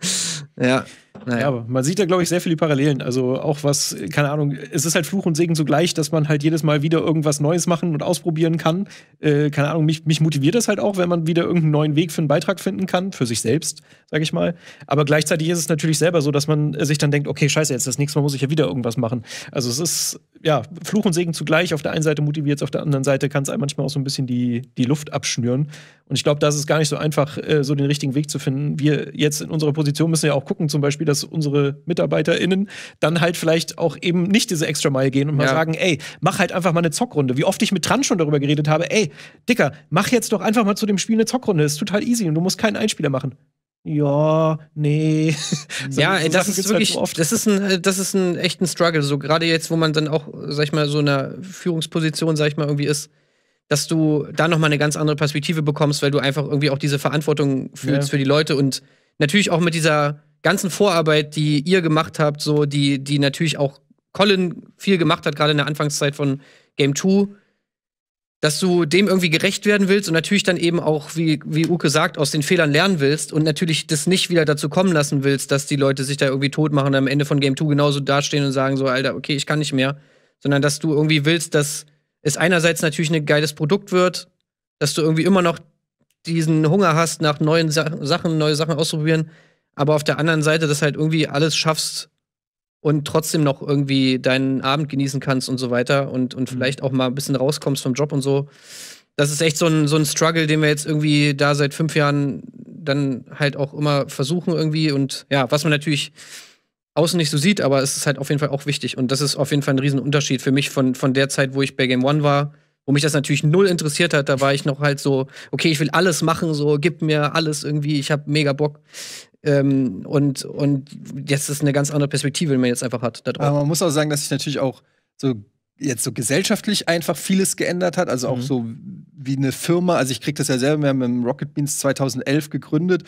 ja. Naja. Ja, aber man sieht da, glaube ich, sehr viele Parallelen. Also auch was, keine Ahnung, es ist halt Fluch und Segen zugleich, dass man halt jedes Mal wieder irgendwas Neues machen und ausprobieren kann. Äh, keine Ahnung, mich, mich motiviert das halt auch, wenn man wieder irgendeinen neuen Weg für einen Beitrag finden kann, für sich selbst, sage ich mal. Aber gleichzeitig ist es natürlich selber so, dass man sich dann denkt, okay, scheiße, jetzt das nächste Mal muss ich ja wieder irgendwas machen. Also es ist ja, Fluch und Segen zugleich. Auf der einen Seite motiviert es, auf der anderen Seite kann es einem manchmal auch so ein bisschen die, die Luft abschnüren. Und ich glaube, da ist es gar nicht so einfach, äh, so den richtigen Weg zu finden. Wir jetzt in unserer Position müssen ja auch gucken, zum Beispiel, dass unsere MitarbeiterInnen dann halt vielleicht auch eben nicht diese extra Meile gehen und mal ja. sagen, ey, mach halt einfach mal eine Zockrunde. Wie oft ich mit Tran schon darüber geredet habe, ey, Dicker, mach jetzt doch einfach mal zu dem Spiel eine Zockrunde. ist total halt easy und du musst keinen Einspieler machen ja, nee. so, ja, so das Sachen ist halt wirklich, halt so das ist ein, äh, das ist ein echten Struggle. So gerade jetzt, wo man dann auch, sag ich mal, so in einer Führungsposition, sag ich mal, irgendwie ist, dass du da nochmal eine ganz andere Perspektive bekommst, weil du einfach irgendwie auch diese Verantwortung fühlst ja. für die Leute und natürlich auch mit dieser ganzen Vorarbeit, die ihr gemacht habt, so, die, die natürlich auch Colin viel gemacht hat, gerade in der Anfangszeit von Game 2 dass du dem irgendwie gerecht werden willst und natürlich dann eben auch, wie, wie Uke sagt, aus den Fehlern lernen willst und natürlich das nicht wieder dazu kommen lassen willst, dass die Leute sich da irgendwie tot machen und am Ende von Game 2 genauso dastehen und sagen so, Alter, okay, ich kann nicht mehr. Sondern dass du irgendwie willst, dass es einerseits natürlich ein geiles Produkt wird, dass du irgendwie immer noch diesen Hunger hast nach neuen Sa Sachen, neue Sachen auszuprobieren, aber auf der anderen Seite, dass halt irgendwie alles schaffst, und trotzdem noch irgendwie deinen Abend genießen kannst und so weiter und, und mhm. vielleicht auch mal ein bisschen rauskommst vom Job und so. Das ist echt so ein, so ein Struggle, den wir jetzt irgendwie da seit fünf Jahren dann halt auch immer versuchen irgendwie und ja, was man natürlich außen nicht so sieht, aber es ist halt auf jeden Fall auch wichtig und das ist auf jeden Fall ein Riesenunterschied für mich von, von der Zeit, wo ich bei Game One war, wo mich das natürlich null interessiert hat, da war ich noch halt so, okay, ich will alles machen, so gib mir alles irgendwie, ich habe mega Bock. Ähm, und, und jetzt ist eine ganz andere Perspektive, die man jetzt einfach hat. Aber man muss auch sagen, dass sich natürlich auch so jetzt so gesellschaftlich einfach vieles geändert hat. Also auch mhm. so wie eine Firma. Also ich kriege das ja selber, wir haben im Rocket Beans 2011 gegründet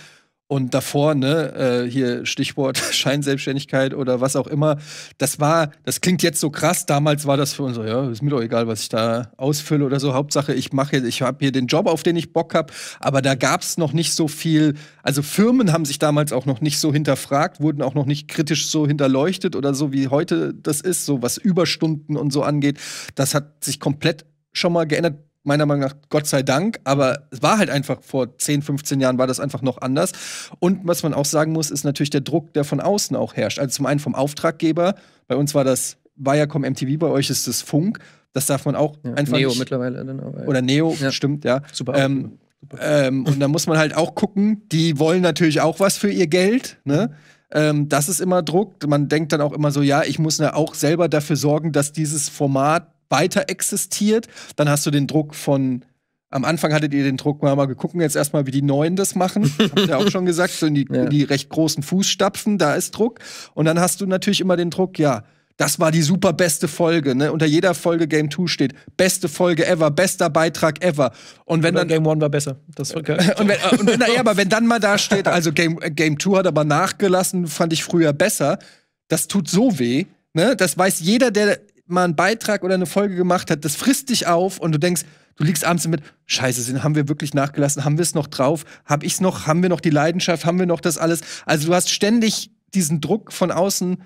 und davor, ne, äh, hier Stichwort Scheinselbstständigkeit oder was auch immer, das war, das klingt jetzt so krass, damals war das für uns so, ja, ist mir doch egal, was ich da ausfülle oder so, Hauptsache ich mache, ich habe hier den Job, auf den ich Bock habe, aber da gab es noch nicht so viel, also Firmen haben sich damals auch noch nicht so hinterfragt, wurden auch noch nicht kritisch so hinterleuchtet oder so, wie heute das ist, so was Überstunden und so angeht, das hat sich komplett schon mal geändert meiner Meinung nach Gott sei Dank, aber es war halt einfach vor 10, 15 Jahren war das einfach noch anders. Und was man auch sagen muss, ist natürlich der Druck, der von außen auch herrscht. Also zum einen vom Auftraggeber, bei uns war das Viacom MTV, bei euch ist das Funk. Das darf man auch ja, einfach Neo nicht. mittlerweile. Dann auch, Oder Neo, ja. stimmt, ja. Super. Ähm, ähm, und da muss man halt auch gucken, die wollen natürlich auch was für ihr Geld, ne? Ähm, das ist immer Druck. Man denkt dann auch immer so, ja, ich muss ja auch selber dafür sorgen, dass dieses Format weiter existiert. Dann hast du den Druck von am Anfang hattet ihr den Druck, mal, wir gucken jetzt erstmal, wie die Neuen das machen. Habt ihr auch schon gesagt, so in die, ja. in die, recht großen Fußstapfen, da ist Druck. Und dann hast du natürlich immer den Druck, ja, das war die super beste Folge. Ne? Unter jeder Folge Game 2 steht, beste Folge ever, bester Beitrag ever. Und wenn Oder dann. Game 1 war besser. Das war geil. und wenn, und wenn, ja, aber wenn dann mal da steht, also Game, äh, Game 2 hat aber nachgelassen, fand ich früher besser, das tut so weh. Ne? Das weiß jeder, der mal einen Beitrag oder eine Folge gemacht hat, das frisst dich auf und du denkst, du liegst abends mit, scheiße, haben wir wirklich nachgelassen, haben wir es noch drauf, hab ich's noch, haben wir noch die Leidenschaft, haben wir noch das alles. Also du hast ständig diesen Druck von außen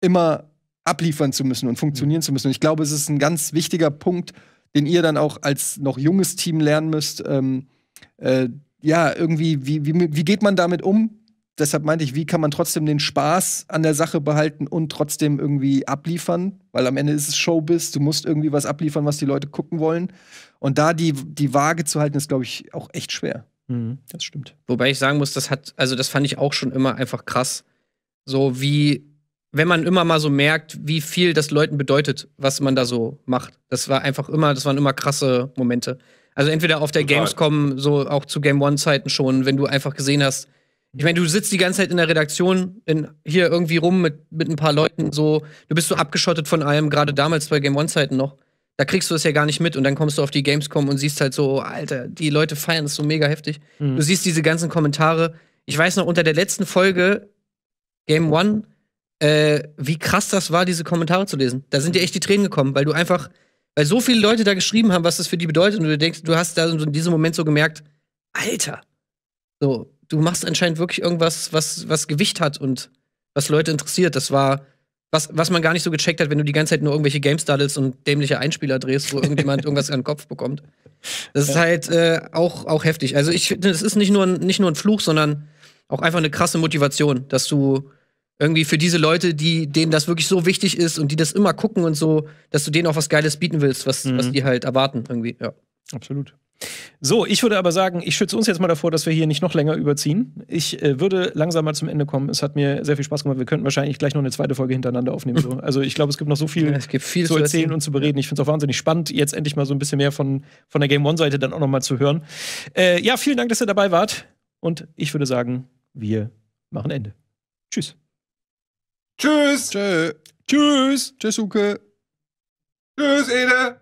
immer abliefern zu müssen und funktionieren mhm. zu müssen. Und ich glaube, es ist ein ganz wichtiger Punkt, den ihr dann auch als noch junges Team lernen müsst. Ähm, äh, ja, irgendwie, wie, wie, wie geht man damit um? deshalb meinte ich, wie kann man trotzdem den Spaß an der Sache behalten und trotzdem irgendwie abliefern? Weil am Ende ist es Showbiz, du musst irgendwie was abliefern, was die Leute gucken wollen. Und da die, die Waage zu halten, ist, glaube ich, auch echt schwer. Mhm. Das stimmt. Wobei ich sagen muss, das hat, also das fand ich auch schon immer einfach krass. So wie, wenn man immer mal so merkt, wie viel das Leuten bedeutet, was man da so macht. Das war einfach immer, das waren immer krasse Momente. Also entweder auf der Total. Gamescom, so auch zu Game One-Zeiten schon, wenn du einfach gesehen hast, ich meine, du sitzt die ganze Zeit in der Redaktion in, hier irgendwie rum mit, mit ein paar Leuten so. Du bist so abgeschottet von allem, gerade damals bei Game One-Zeiten noch. Da kriegst du es ja gar nicht mit und dann kommst du auf die Gamescom und siehst halt so, Alter, die Leute feiern es so mega heftig. Mhm. Du siehst diese ganzen Kommentare. Ich weiß noch, unter der letzten Folge Game One, äh, wie krass das war, diese Kommentare zu lesen. Da sind dir echt die Tränen gekommen, weil du einfach, weil so viele Leute da geschrieben haben, was das für die bedeutet und du denkst, du hast da in diesem Moment so gemerkt, Alter, so, du machst anscheinend wirklich irgendwas, was, was Gewicht hat und was Leute interessiert. Das war, was, was man gar nicht so gecheckt hat, wenn du die ganze Zeit nur irgendwelche Game Studdles und dämliche Einspieler drehst, wo irgendjemand irgendwas an den Kopf bekommt. Das ist halt äh, auch, auch heftig. Also ich finde, es ist nicht nur, ein, nicht nur ein Fluch, sondern auch einfach eine krasse Motivation, dass du irgendwie für diese Leute, die denen das wirklich so wichtig ist und die das immer gucken und so, dass du denen auch was Geiles bieten willst, was, mhm. was die halt erwarten irgendwie. Ja, absolut. So, ich würde aber sagen, ich schütze uns jetzt mal davor, dass wir hier nicht noch länger überziehen. Ich äh, würde langsam mal zum Ende kommen. Es hat mir sehr viel Spaß gemacht. Wir könnten wahrscheinlich gleich noch eine zweite Folge hintereinander aufnehmen. So. Also ich glaube, es gibt noch so viel, ja, viel zu, zu erzählen, erzählen und zu bereden. Ich finde es auch wahnsinnig spannend, jetzt endlich mal so ein bisschen mehr von, von der Game One-Seite dann auch nochmal zu hören. Äh, ja, vielen Dank, dass ihr dabei wart. Und ich würde sagen, wir machen Ende. Tschüss. Tschüss. Tschö. Tschüss. Tschüss, Uke. Tschüss, Ede.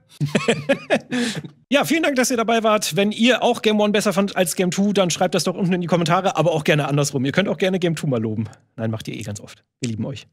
ja, vielen Dank, dass ihr dabei wart. Wenn ihr auch Game One besser fandt als Game Two, dann schreibt das doch unten in die Kommentare, aber auch gerne andersrum. Ihr könnt auch gerne Game Two mal loben. Nein, macht ihr eh ganz oft. Wir lieben euch.